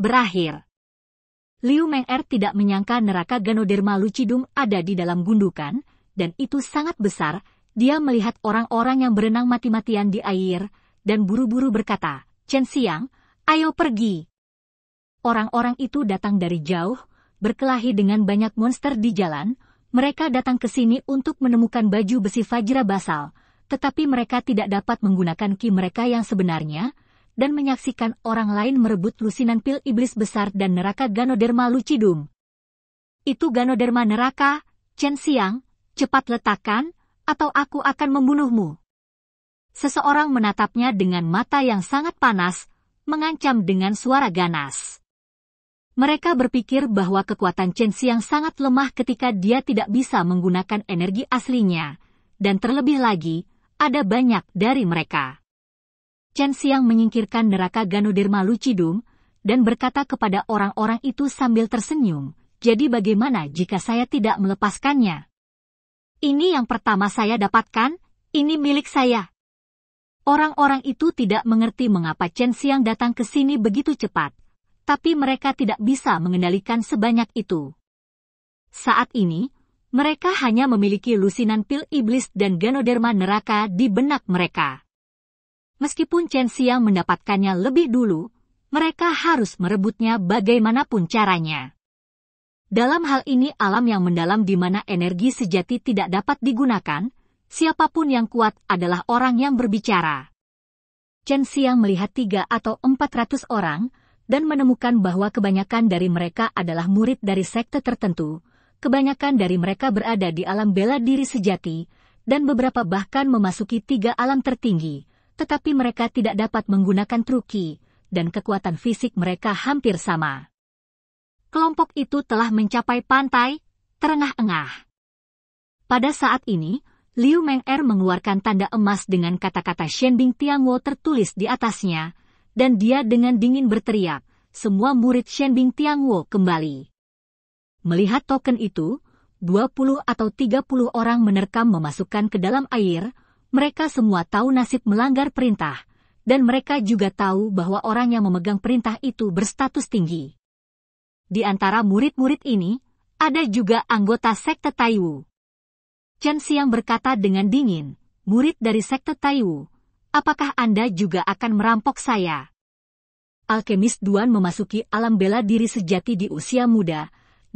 berakhir. Liu Meng'er tidak menyangka neraka Ganoderma Lucidum ada di dalam gundukan, dan itu sangat besar, dia melihat orang-orang yang berenang mati-matian di air, dan buru-buru berkata, Chen Xiang, ayo pergi. Orang-orang itu datang dari jauh, berkelahi dengan banyak monster di jalan, mereka datang ke sini untuk menemukan baju besi Fajra Basal, tetapi mereka tidak dapat menggunakan ki mereka yang sebenarnya, dan menyaksikan orang lain merebut lusinan pil iblis besar dan neraka Ganoderma lucidum. Itu Ganoderma neraka, Chen Xiang, cepat letakkan, atau aku akan membunuhmu. Seseorang menatapnya dengan mata yang sangat panas, mengancam dengan suara ganas. Mereka berpikir bahwa kekuatan Chen Xiang sangat lemah ketika dia tidak bisa menggunakan energi aslinya, dan terlebih lagi, ada banyak dari mereka. Chen Xiang menyingkirkan neraka Ganoderma Lucidum dan berkata kepada orang-orang itu sambil tersenyum, jadi bagaimana jika saya tidak melepaskannya? Ini yang pertama saya dapatkan, ini milik saya. Orang-orang itu tidak mengerti mengapa Chen Xiang datang ke sini begitu cepat, tapi mereka tidak bisa mengendalikan sebanyak itu. Saat ini, mereka hanya memiliki lusinan pil iblis dan ganoderma neraka di benak mereka. Meskipun Chen Xiang mendapatkannya lebih dulu, mereka harus merebutnya bagaimanapun caranya. Dalam hal ini alam yang mendalam di mana energi sejati tidak dapat digunakan, siapapun yang kuat adalah orang yang berbicara. Chen Xiang melihat tiga atau empat ratus orang dan menemukan bahwa kebanyakan dari mereka adalah murid dari sekte tertentu, kebanyakan dari mereka berada di alam bela diri sejati, dan beberapa bahkan memasuki tiga alam tertinggi, tetapi mereka tidak dapat menggunakan truki, dan kekuatan fisik mereka hampir sama. Kelompok itu telah mencapai pantai, terengah-engah. Pada saat ini, Liu Meng Er mengeluarkan tanda emas dengan kata-kata Shen Shenbing Tiangwo tertulis di atasnya, dan dia dengan dingin berteriak, semua murid Shen Shenbing Tiangwo kembali. Melihat token itu, 20 atau 30 orang menerkam memasukkan ke dalam air, mereka semua tahu nasib melanggar perintah, dan mereka juga tahu bahwa orang yang memegang perintah itu berstatus tinggi. Di antara murid-murid ini, ada juga anggota sekte Taiwu. Chen Xiang berkata dengan dingin, murid dari sekte Taiwu, apakah Anda juga akan merampok saya? Alkemis Duan memasuki alam bela diri sejati di usia muda,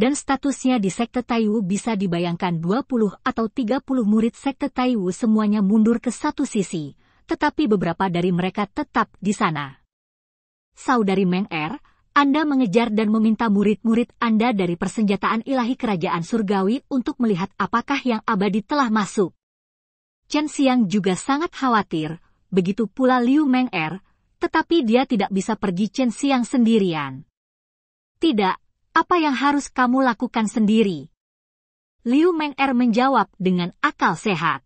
dan statusnya di Sekte Taiwu bisa dibayangkan 20 atau 30 murid Sekte Taiwu semuanya mundur ke satu sisi, tetapi beberapa dari mereka tetap di sana. Saudari Meng Er, Anda mengejar dan meminta murid-murid Anda dari persenjataan ilahi kerajaan surgawi untuk melihat apakah yang abadi telah masuk. Chen Xiang juga sangat khawatir, begitu pula Liu Meng Er, tetapi dia tidak bisa pergi Chen Xiang sendirian. Tidak, apa yang harus kamu lakukan sendiri? Liu Meng Er menjawab dengan akal sehat.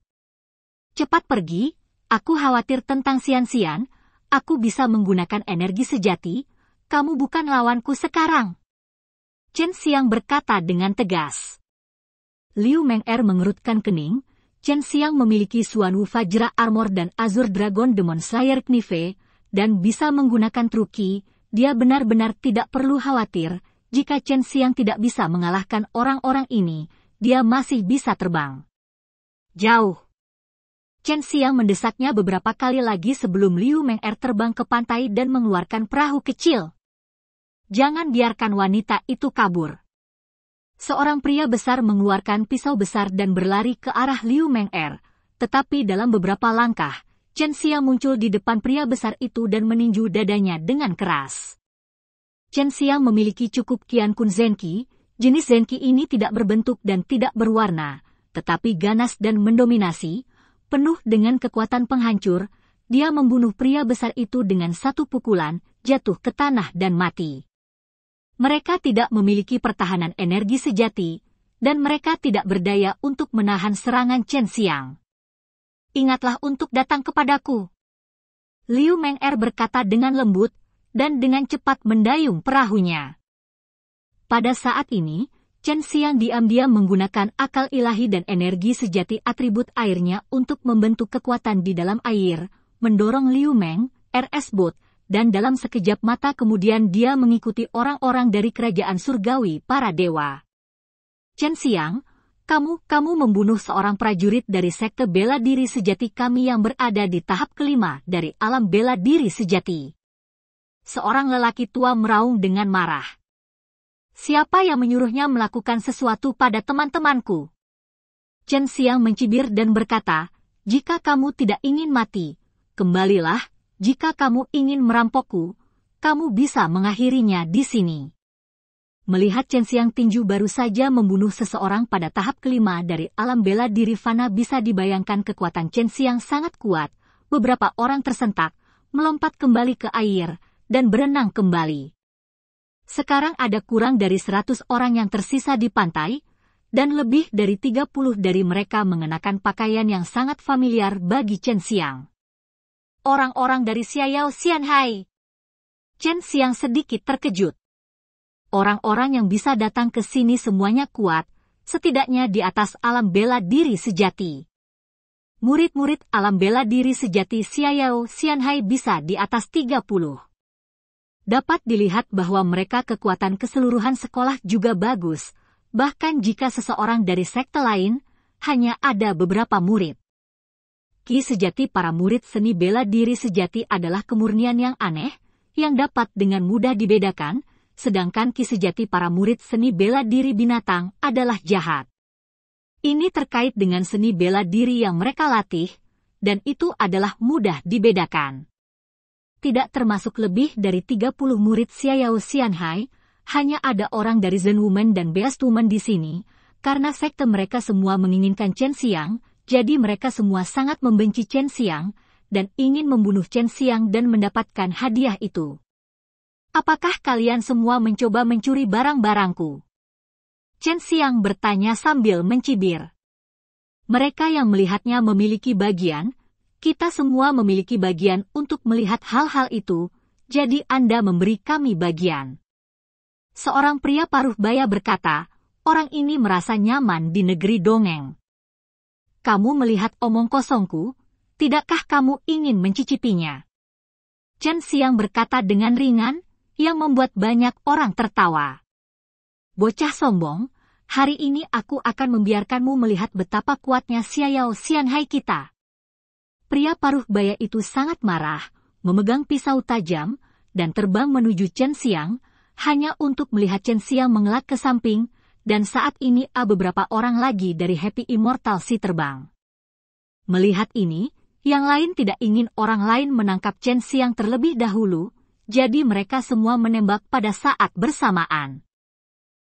Cepat pergi, aku khawatir tentang sian-sian, aku bisa menggunakan energi sejati, kamu bukan lawanku sekarang. Chen Xiang berkata dengan tegas. Liu Meng Er mengerutkan kening, Chen Xiang memiliki Suan Wu Jera Armor dan Azur Dragon Demon Slayer Knife, dan bisa menggunakan truki, dia benar-benar tidak perlu khawatir, jika Chen Xiang tidak bisa mengalahkan orang-orang ini, dia masih bisa terbang. Jauh. Chen Xiang mendesaknya beberapa kali lagi sebelum Liu Meng Er terbang ke pantai dan mengeluarkan perahu kecil. Jangan biarkan wanita itu kabur. Seorang pria besar mengeluarkan pisau besar dan berlari ke arah Liu Meng Er, tetapi dalam beberapa langkah, Chen Xiang muncul di depan pria besar itu dan meninju dadanya dengan keras. Chen Xiang memiliki cukup Kian Kun Zenki, jenis Zenki ini tidak berbentuk dan tidak berwarna, tetapi ganas dan mendominasi, penuh dengan kekuatan penghancur, dia membunuh pria besar itu dengan satu pukulan, jatuh ke tanah dan mati. Mereka tidak memiliki pertahanan energi sejati, dan mereka tidak berdaya untuk menahan serangan Chen Xiang. Ingatlah untuk datang kepadaku. Liu Meng Er berkata dengan lembut, dan dengan cepat mendayung perahunya. Pada saat ini, Chen Xiang diam-diam menggunakan akal ilahi dan energi sejati atribut airnya untuk membentuk kekuatan di dalam air, mendorong Liu Meng, RS Boat, dan dalam sekejap mata kemudian dia mengikuti orang-orang dari kerajaan surgawi para dewa. Chen Xiang, kamu, kamu membunuh seorang prajurit dari sekte bela diri sejati kami yang berada di tahap kelima dari alam bela diri sejati seorang lelaki tua meraung dengan marah. Siapa yang menyuruhnya melakukan sesuatu pada teman-temanku? Chen Xiang mencibir dan berkata, jika kamu tidak ingin mati, kembalilah, jika kamu ingin merampokku, kamu bisa mengakhirinya di sini. Melihat Chen Xiang Tinju baru saja membunuh seseorang pada tahap kelima dari alam bela diri Fana bisa dibayangkan kekuatan Chen Xiang sangat kuat, beberapa orang tersentak, melompat kembali ke air, dan berenang kembali. Sekarang ada kurang dari 100 orang yang tersisa di pantai, dan lebih dari 30 dari mereka mengenakan pakaian yang sangat familiar bagi Chen Xiang. Orang-orang dari Xiaoyao Xianhai. Chen Xiang sedikit terkejut. Orang-orang yang bisa datang ke sini semuanya kuat, setidaknya di atas alam bela diri sejati. Murid-murid alam bela diri sejati Xiaoyao Xianhai bisa di atas 30 dapat dilihat bahwa mereka kekuatan keseluruhan sekolah juga bagus, bahkan jika seseorang dari sekte lain, hanya ada beberapa murid. Ki sejati para murid seni bela diri sejati adalah kemurnian yang aneh, yang dapat dengan mudah dibedakan, sedangkan ki sejati para murid seni bela diri binatang adalah jahat. Ini terkait dengan seni bela diri yang mereka latih, dan itu adalah mudah dibedakan tidak termasuk lebih dari 30 murid Xiao Xianhai, hanya ada orang dari Zen Woman dan Beast Woman di sini, karena sekte mereka semua menginginkan Chen Xiang, jadi mereka semua sangat membenci Chen Xiang, dan ingin membunuh Chen Xiang dan mendapatkan hadiah itu. Apakah kalian semua mencoba mencuri barang-barangku? Chen Xiang bertanya sambil mencibir. Mereka yang melihatnya memiliki bagian, kita semua memiliki bagian untuk melihat hal-hal itu, jadi Anda memberi kami bagian. Seorang pria paruh baya berkata, orang ini merasa nyaman di negeri dongeng. Kamu melihat omong kosongku, tidakkah kamu ingin mencicipinya? Chen Siang berkata dengan ringan, yang membuat banyak orang tertawa. Bocah sombong, hari ini aku akan membiarkanmu melihat betapa kuatnya Xiao Xianhai kita. Pria paruh baya itu sangat marah, memegang pisau tajam, dan terbang menuju Chen Xiang, hanya untuk melihat Chen Xiang mengelak ke samping, dan saat ini A beberapa orang lagi dari Happy Immortal si terbang. Melihat ini, yang lain tidak ingin orang lain menangkap Chen Xiang terlebih dahulu, jadi mereka semua menembak pada saat bersamaan.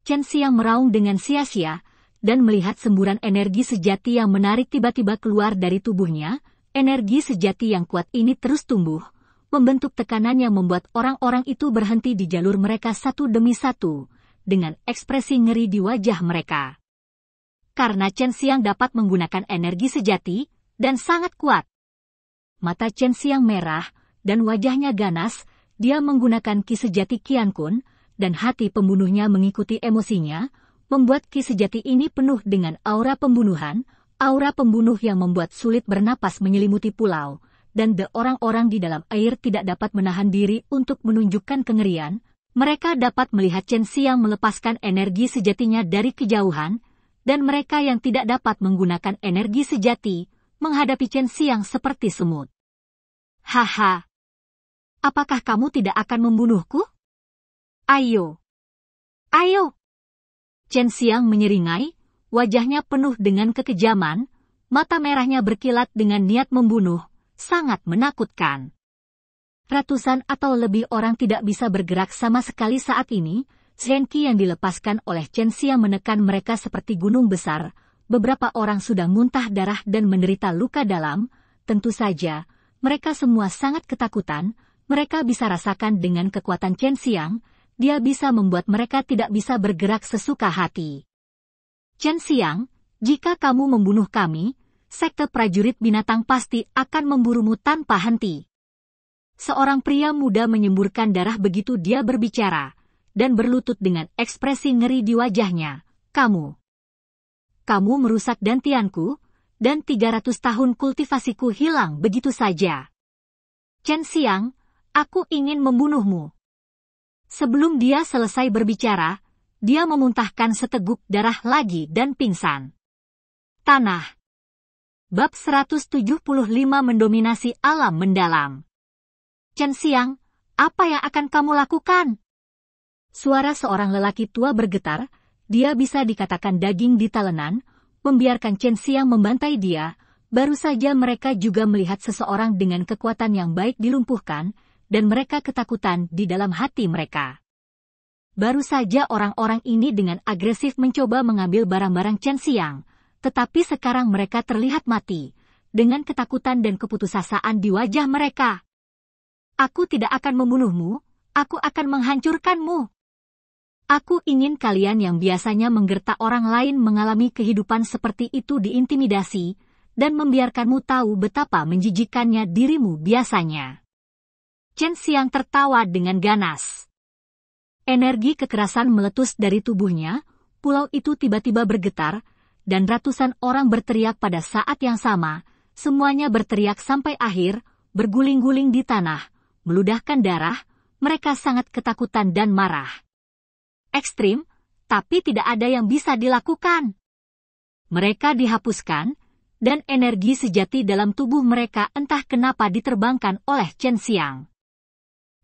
Chen Xiang meraung dengan sia-sia, dan melihat semburan energi sejati yang menarik tiba-tiba keluar dari tubuhnya, Energi sejati yang kuat ini terus tumbuh, membentuk tekanan yang membuat orang-orang itu berhenti di jalur mereka satu demi satu, dengan ekspresi ngeri di wajah mereka. Karena Chen Xiang dapat menggunakan energi sejati, dan sangat kuat. Mata Chen Xiang merah, dan wajahnya ganas, dia menggunakan ki sejati Qian Kun, dan hati pembunuhnya mengikuti emosinya, membuat ki sejati ini penuh dengan aura pembunuhan, Aura pembunuh yang membuat sulit bernapas menyelimuti pulau, dan de orang-orang di dalam air tidak dapat menahan diri untuk menunjukkan kengerian, mereka dapat melihat Chen Xiang melepaskan energi sejatinya dari kejauhan, dan mereka yang tidak dapat menggunakan energi sejati, menghadapi Chen Xiang seperti semut. Haha. Apakah kamu tidak akan membunuhku? Ayo. Ayo. Chen Xiang menyeringai, wajahnya penuh dengan kekejaman, mata merahnya berkilat dengan niat membunuh, sangat menakutkan. Ratusan atau lebih orang tidak bisa bergerak sama sekali saat ini, Zhenki yang dilepaskan oleh Chen Xia menekan mereka seperti gunung besar, beberapa orang sudah muntah darah dan menderita luka dalam, tentu saja, mereka semua sangat ketakutan, mereka bisa rasakan dengan kekuatan Chen Xiang, dia bisa membuat mereka tidak bisa bergerak sesuka hati. Chen Xiang, jika kamu membunuh kami, sekte prajurit binatang pasti akan memburumu tanpa henti. Seorang pria muda menyemburkan darah begitu dia berbicara, dan berlutut dengan ekspresi ngeri di wajahnya. Kamu. Kamu merusak dantianku, dan 300 tahun kultivasiku hilang begitu saja. Chen Xiang, aku ingin membunuhmu. Sebelum dia selesai berbicara, dia memuntahkan seteguk darah lagi dan pingsan. Tanah Bab 175 mendominasi alam mendalam. Chen Siang, apa yang akan kamu lakukan? Suara seorang lelaki tua bergetar, dia bisa dikatakan daging di talenan, membiarkan Chen Siang membantai dia, baru saja mereka juga melihat seseorang dengan kekuatan yang baik dilumpuhkan, dan mereka ketakutan di dalam hati mereka. Baru saja orang-orang ini dengan agresif mencoba mengambil barang-barang Chen Xiang, tetapi sekarang mereka terlihat mati, dengan ketakutan dan keputusasaan di wajah mereka. Aku tidak akan membunuhmu, aku akan menghancurkanmu. Aku ingin kalian yang biasanya menggertak orang lain mengalami kehidupan seperti itu diintimidasi dan membiarkanmu tahu betapa menjijikannya dirimu biasanya. Chen Xiang tertawa dengan ganas. Energi kekerasan meletus dari tubuhnya, pulau itu tiba-tiba bergetar, dan ratusan orang berteriak pada saat yang sama. Semuanya berteriak sampai akhir, berguling-guling di tanah, meludahkan darah, mereka sangat ketakutan dan marah. Ekstrim, tapi tidak ada yang bisa dilakukan. Mereka dihapuskan, dan energi sejati dalam tubuh mereka entah kenapa diterbangkan oleh Chen Xiang.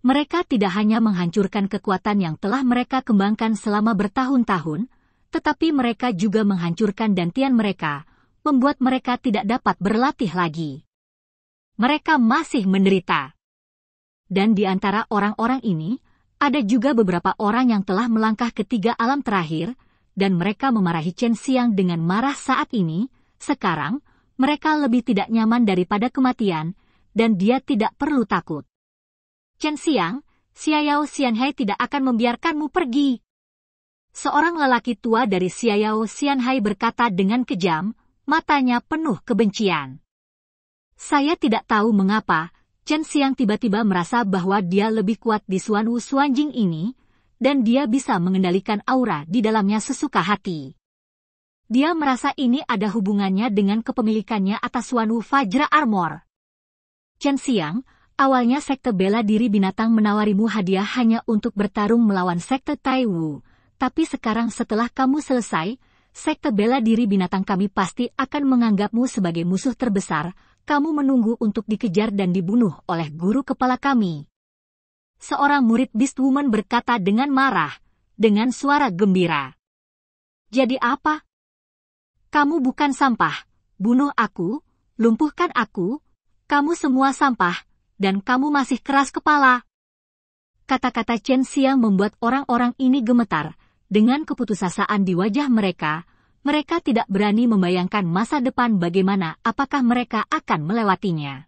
Mereka tidak hanya menghancurkan kekuatan yang telah mereka kembangkan selama bertahun-tahun, tetapi mereka juga menghancurkan dantian mereka, membuat mereka tidak dapat berlatih lagi. Mereka masih menderita. Dan di antara orang-orang ini, ada juga beberapa orang yang telah melangkah ke tiga alam terakhir, dan mereka memarahi Chen Xiang dengan marah saat ini, sekarang, mereka lebih tidak nyaman daripada kematian, dan dia tidak perlu takut. Chen Xiang, Xiayao Xianhai tidak akan membiarkanmu pergi. Seorang lelaki tua dari Xiayao Xianhai berkata dengan kejam, matanya penuh kebencian. Saya tidak tahu mengapa, Chen Xiang tiba-tiba merasa bahwa dia lebih kuat di Suan Wu Suanjing ini, dan dia bisa mengendalikan aura di dalamnya sesuka hati. Dia merasa ini ada hubungannya dengan kepemilikannya atas Suan Wu Fajra Armor. Chen Xiang, Awalnya sekte bela diri binatang menawarimu hadiah hanya untuk bertarung melawan sekte Taiwu. Tapi sekarang setelah kamu selesai, sekte bela diri binatang kami pasti akan menganggapmu sebagai musuh terbesar. Kamu menunggu untuk dikejar dan dibunuh oleh guru kepala kami. Seorang murid Beast Woman berkata dengan marah, dengan suara gembira. Jadi apa? Kamu bukan sampah, bunuh aku, lumpuhkan aku, kamu semua sampah, dan kamu masih keras kepala. Kata-kata Chen Xiang membuat orang-orang ini gemetar. Dengan keputusasaan di wajah mereka, mereka tidak berani membayangkan masa depan bagaimana apakah mereka akan melewatinya.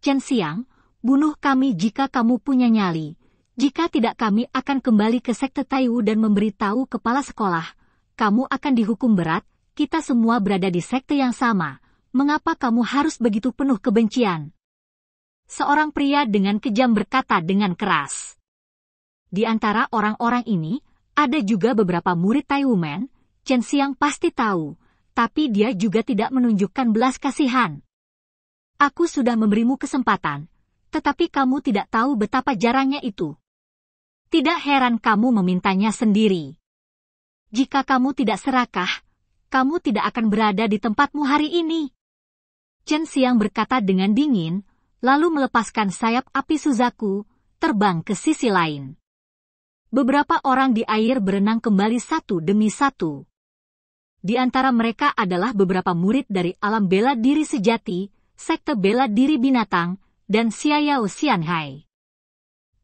Chen Xiang, bunuh kami jika kamu punya nyali. Jika tidak kami akan kembali ke Sekte Taiwu dan memberitahu kepala sekolah, kamu akan dihukum berat, kita semua berada di sekte yang sama. Mengapa kamu harus begitu penuh kebencian? seorang pria dengan kejam berkata dengan keras. Di antara orang-orang ini, ada juga beberapa murid Taiwumen, Chen Xiang pasti tahu, tapi dia juga tidak menunjukkan belas kasihan. Aku sudah memberimu kesempatan, tetapi kamu tidak tahu betapa jarangnya itu. Tidak heran kamu memintanya sendiri. Jika kamu tidak serakah, kamu tidak akan berada di tempatmu hari ini. Chen Xiang berkata dengan dingin, lalu melepaskan sayap api Suzaku, terbang ke sisi lain. Beberapa orang di air berenang kembali satu demi satu. Di antara mereka adalah beberapa murid dari alam bela diri sejati, sekte bela diri binatang, dan Xiaoyao Xianhai.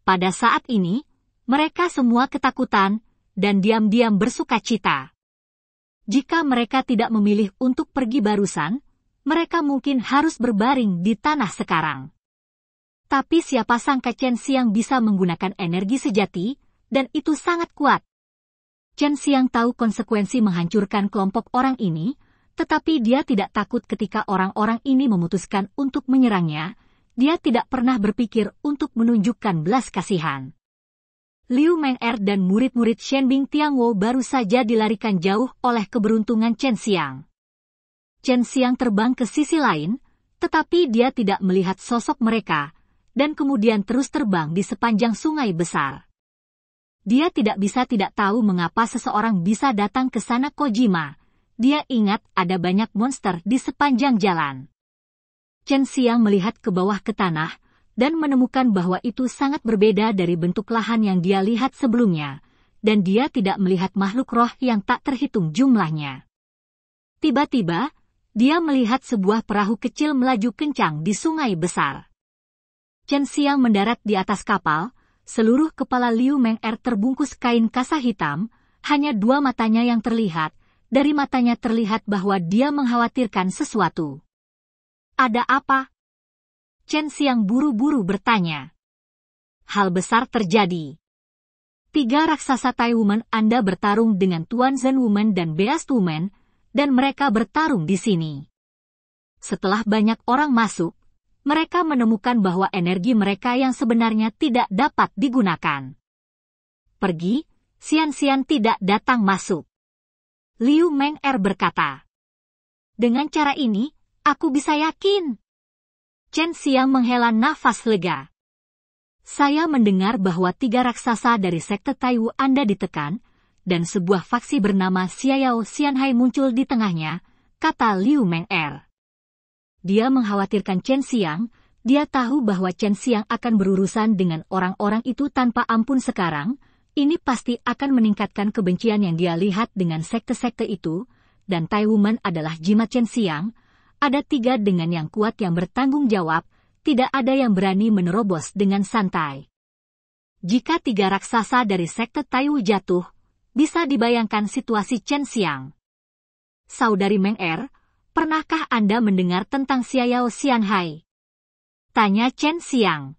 Pada saat ini, mereka semua ketakutan dan diam-diam bersuka cita. Jika mereka tidak memilih untuk pergi barusan, mereka mungkin harus berbaring di tanah sekarang. Tapi siapa sangka Chen Xiang bisa menggunakan energi sejati, dan itu sangat kuat. Chen Xiang tahu konsekuensi menghancurkan kelompok orang ini, tetapi dia tidak takut ketika orang-orang ini memutuskan untuk menyerangnya, dia tidak pernah berpikir untuk menunjukkan belas kasihan. Liu Meng Er dan murid-murid Shen Bing Tiang Wo baru saja dilarikan jauh oleh keberuntungan Chen Xiang. Chen Xiang terbang ke sisi lain, tetapi dia tidak melihat sosok mereka, dan kemudian terus terbang di sepanjang sungai besar. Dia tidak bisa tidak tahu mengapa seseorang bisa datang ke sana Kojima. Dia ingat ada banyak monster di sepanjang jalan. Chen Xiang melihat ke bawah ke tanah, dan menemukan bahwa itu sangat berbeda dari bentuk lahan yang dia lihat sebelumnya, dan dia tidak melihat makhluk roh yang tak terhitung jumlahnya. Tiba-tiba, dia melihat sebuah perahu kecil melaju kencang di sungai besar. Chen Xiang mendarat di atas kapal, seluruh kepala Liu Meng Er terbungkus kain kasa hitam, hanya dua matanya yang terlihat, dari matanya terlihat bahwa dia mengkhawatirkan sesuatu. Ada apa? Chen Xiang buru-buru bertanya. Hal besar terjadi. Tiga raksasa Taiwan Anda bertarung dengan Tuan Zen Woman dan Beast Woman, dan mereka bertarung di sini. Setelah banyak orang masuk, mereka menemukan bahwa energi mereka yang sebenarnya tidak dapat digunakan. Pergi, Sian-Sian tidak datang masuk. Liu Meng Er berkata, Dengan cara ini, aku bisa yakin. Chen Xiang menghela nafas lega. Saya mendengar bahwa tiga raksasa dari sekte Taiwu Anda ditekan, dan sebuah faksi bernama Xiao Xianhai muncul di tengahnya, kata Liu Meng-er. Dia mengkhawatirkan Chen Xiang, dia tahu bahwa Chen Xiang akan berurusan dengan orang-orang itu tanpa ampun sekarang, ini pasti akan meningkatkan kebencian yang dia lihat dengan sekte-sekte itu, dan Tai Woman adalah jimat Chen Xiang, ada tiga dengan yang kuat yang bertanggung jawab, tidak ada yang berani menerobos dengan santai. Jika tiga raksasa dari sekte Taiwu jatuh, bisa dibayangkan situasi Chen Xiang. Saudari Meng Er, pernahkah Anda mendengar tentang Xiao Xianhai? Tanya Chen Xiang.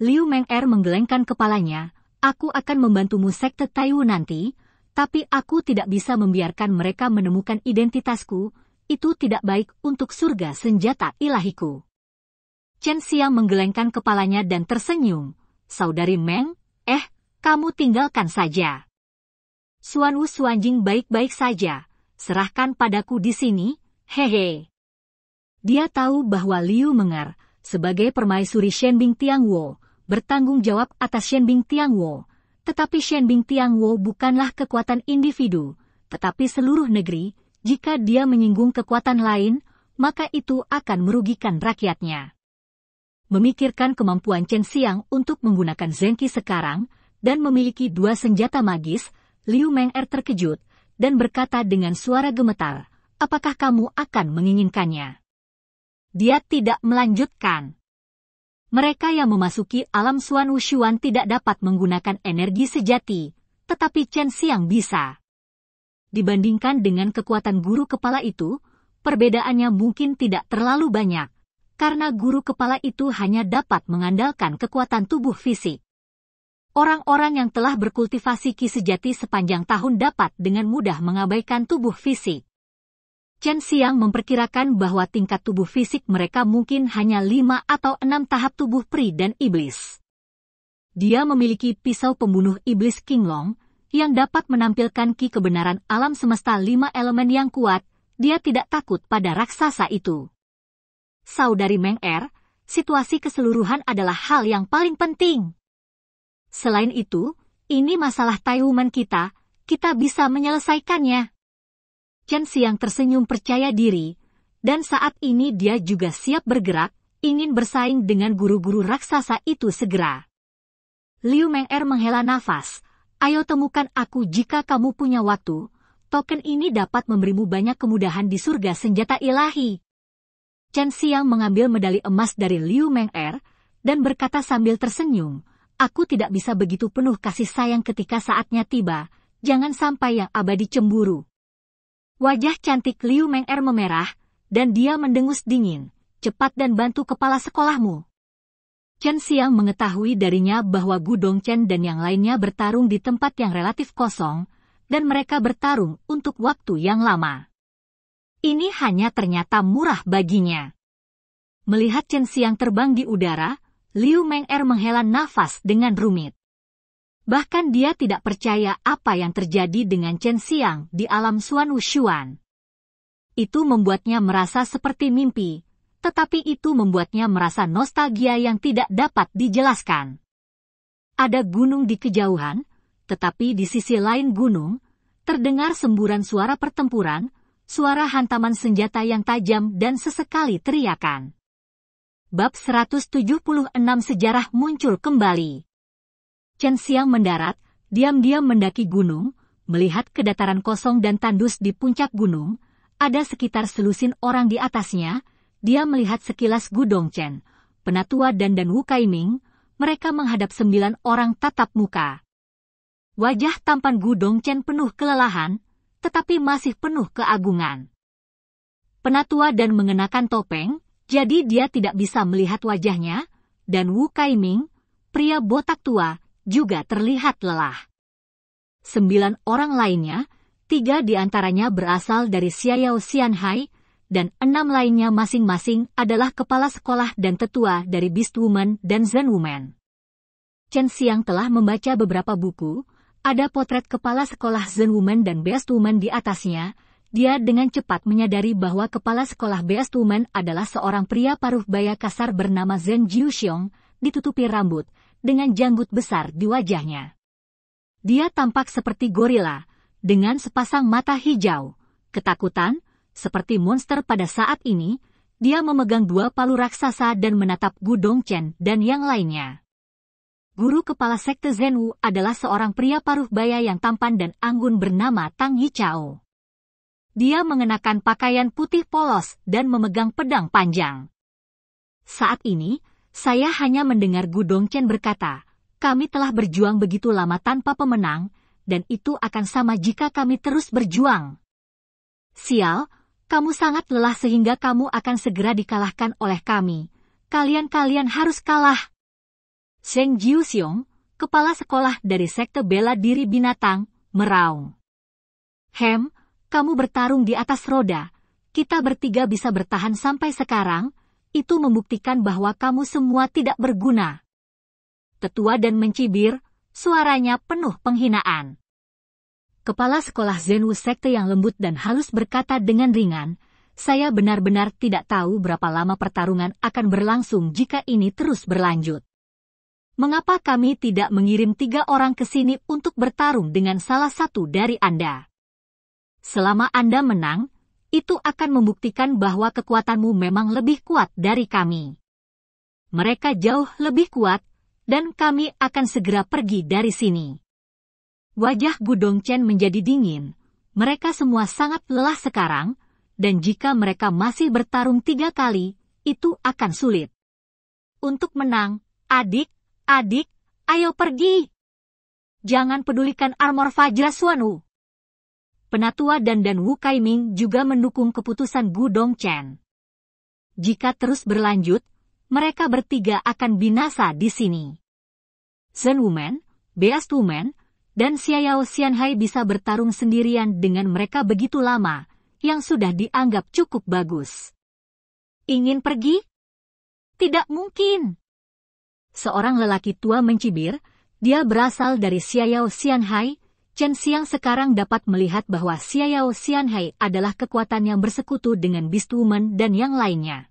Liu Meng Er menggelengkan kepalanya, aku akan membantumu sekte Taiwu nanti, tapi aku tidak bisa membiarkan mereka menemukan identitasku, itu tidak baik untuk surga senjata ilahiku. Chen Xiang menggelengkan kepalanya dan tersenyum. Saudari Meng, eh, kamu tinggalkan saja. Suan Wu Suanjing baik-baik saja. Serahkan padaku di sini, hehe. Dia tahu bahwa Liu Mengar, sebagai permaisuri Shenbing Tiangwo, bertanggung jawab atas Shenbing Tiangwo. Tetapi Shenbing Tiangwo bukanlah kekuatan individu, tetapi seluruh negeri. Jika dia menyinggung kekuatan lain, maka itu akan merugikan rakyatnya. Memikirkan kemampuan Chen Xiang untuk menggunakan zengki sekarang dan memiliki dua senjata magis, Liu Meng Er terkejut dan berkata dengan suara gemetar, apakah kamu akan menginginkannya? Dia tidak melanjutkan. Mereka yang memasuki alam Suan Wushuan tidak dapat menggunakan energi sejati, tetapi Chen Xiang bisa. Dibandingkan dengan kekuatan guru kepala itu, perbedaannya mungkin tidak terlalu banyak, karena guru kepala itu hanya dapat mengandalkan kekuatan tubuh fisik. Orang-orang yang telah berkultivasi ki sejati sepanjang tahun dapat dengan mudah mengabaikan tubuh fisik. Chen Xiang memperkirakan bahwa tingkat tubuh fisik mereka mungkin hanya lima atau enam tahap tubuh peri dan iblis. Dia memiliki pisau pembunuh iblis Long, yang dapat menampilkan ki kebenaran alam semesta lima elemen yang kuat, dia tidak takut pada raksasa itu. Saudari Meng Er, situasi keseluruhan adalah hal yang paling penting. Selain itu, ini masalah Taiwan kita, kita bisa menyelesaikannya. Chen Xiang tersenyum percaya diri, dan saat ini dia juga siap bergerak, ingin bersaing dengan guru-guru raksasa itu segera. Liu Meng Er menghela nafas, ayo temukan aku jika kamu punya waktu, token ini dapat memberimu banyak kemudahan di surga senjata ilahi. Chen Xiang mengambil medali emas dari Liu Meng Er, dan berkata sambil tersenyum, Aku tidak bisa begitu penuh kasih sayang ketika saatnya tiba, jangan sampai yang abadi cemburu. Wajah cantik Liu Meng Er memerah, dan dia mendengus dingin, cepat dan bantu kepala sekolahmu. Chen Xiang mengetahui darinya bahwa Gu Chen dan yang lainnya bertarung di tempat yang relatif kosong, dan mereka bertarung untuk waktu yang lama. Ini hanya ternyata murah baginya. Melihat Chen Xiang terbang di udara, Liu Meng Er menghela nafas dengan rumit. Bahkan dia tidak percaya apa yang terjadi dengan Chen Xiang di alam Suan Wushuan. Itu membuatnya merasa seperti mimpi, tetapi itu membuatnya merasa nostalgia yang tidak dapat dijelaskan. Ada gunung di kejauhan, tetapi di sisi lain gunung, terdengar semburan suara pertempuran, suara hantaman senjata yang tajam dan sesekali teriakan bab 176 sejarah muncul kembali. Chen Xiang mendarat, diam-diam mendaki gunung, melihat kedataran kosong dan tandus di puncak gunung, ada sekitar selusin orang di atasnya, dia melihat sekilas Gudong Chen, penatua dan Dan Wu Ming mereka menghadap sembilan orang tatap muka. Wajah tampan Gudong Chen penuh kelelahan, tetapi masih penuh keagungan. Penatua dan mengenakan topeng, jadi dia tidak bisa melihat wajahnya, dan Wu Kaiming, pria botak tua, juga terlihat lelah. Sembilan orang lainnya, tiga di antaranya berasal dari Xiaoyao Xianhai, dan enam lainnya masing-masing adalah kepala sekolah dan tetua dari Beast Woman dan Zen Woman. Chen Xiang telah membaca beberapa buku, ada potret kepala sekolah Zen Woman dan Beast Woman di atasnya, dia dengan cepat menyadari bahwa kepala sekolah Beas Tumen adalah seorang pria paruh baya kasar bernama Zhen Jiuxiong, ditutupi rambut, dengan janggut besar di wajahnya. Dia tampak seperti gorila, dengan sepasang mata hijau, ketakutan, seperti monster pada saat ini, dia memegang dua palu raksasa dan menatap Gudong Chen dan yang lainnya. Guru kepala sekte Zenwu adalah seorang pria paruh baya yang tampan dan anggun bernama Tang Yi dia mengenakan pakaian putih polos dan memegang pedang panjang. Saat ini, saya hanya mendengar Gudong Chen berkata, kami telah berjuang begitu lama tanpa pemenang, dan itu akan sama jika kami terus berjuang. Sial, kamu sangat lelah sehingga kamu akan segera dikalahkan oleh kami. Kalian-kalian harus kalah. Sheng Jiuxiong, kepala sekolah dari sekte bela diri binatang, meraung. Hem, kamu bertarung di atas roda, kita bertiga bisa bertahan sampai sekarang, itu membuktikan bahwa kamu semua tidak berguna. Tetua dan mencibir, suaranya penuh penghinaan. Kepala sekolah Zenwu Sekte yang lembut dan halus berkata dengan ringan, saya benar-benar tidak tahu berapa lama pertarungan akan berlangsung jika ini terus berlanjut. Mengapa kami tidak mengirim tiga orang ke sini untuk bertarung dengan salah satu dari Anda? selama Anda menang, itu akan membuktikan bahwa kekuatanmu memang lebih kuat dari kami. Mereka jauh lebih kuat, dan kami akan segera pergi dari sini. Wajah Dongchen menjadi dingin. Mereka semua sangat lelah sekarang, dan jika mereka masih bertarung tiga kali, itu akan sulit. Untuk menang, adik, adik, ayo pergi! Jangan pedulikan armor Fajra Suanu. Penatua dan dan Wu Kaiming juga mendukung keputusan Gu Dongchen. Jika terus berlanjut, mereka bertiga akan binasa di sini. Zhen Wumen, Beas Wumen, dan Xiayao Xianhai bisa bertarung sendirian dengan mereka begitu lama, yang sudah dianggap cukup bagus. Ingin pergi? Tidak mungkin. Seorang lelaki tua mencibir, dia berasal dari Xiayao Xianhai, Chen Xiang sekarang dapat melihat bahwa Xiao Xianhai adalah kekuatan yang bersekutu dengan Beast Woman dan yang lainnya.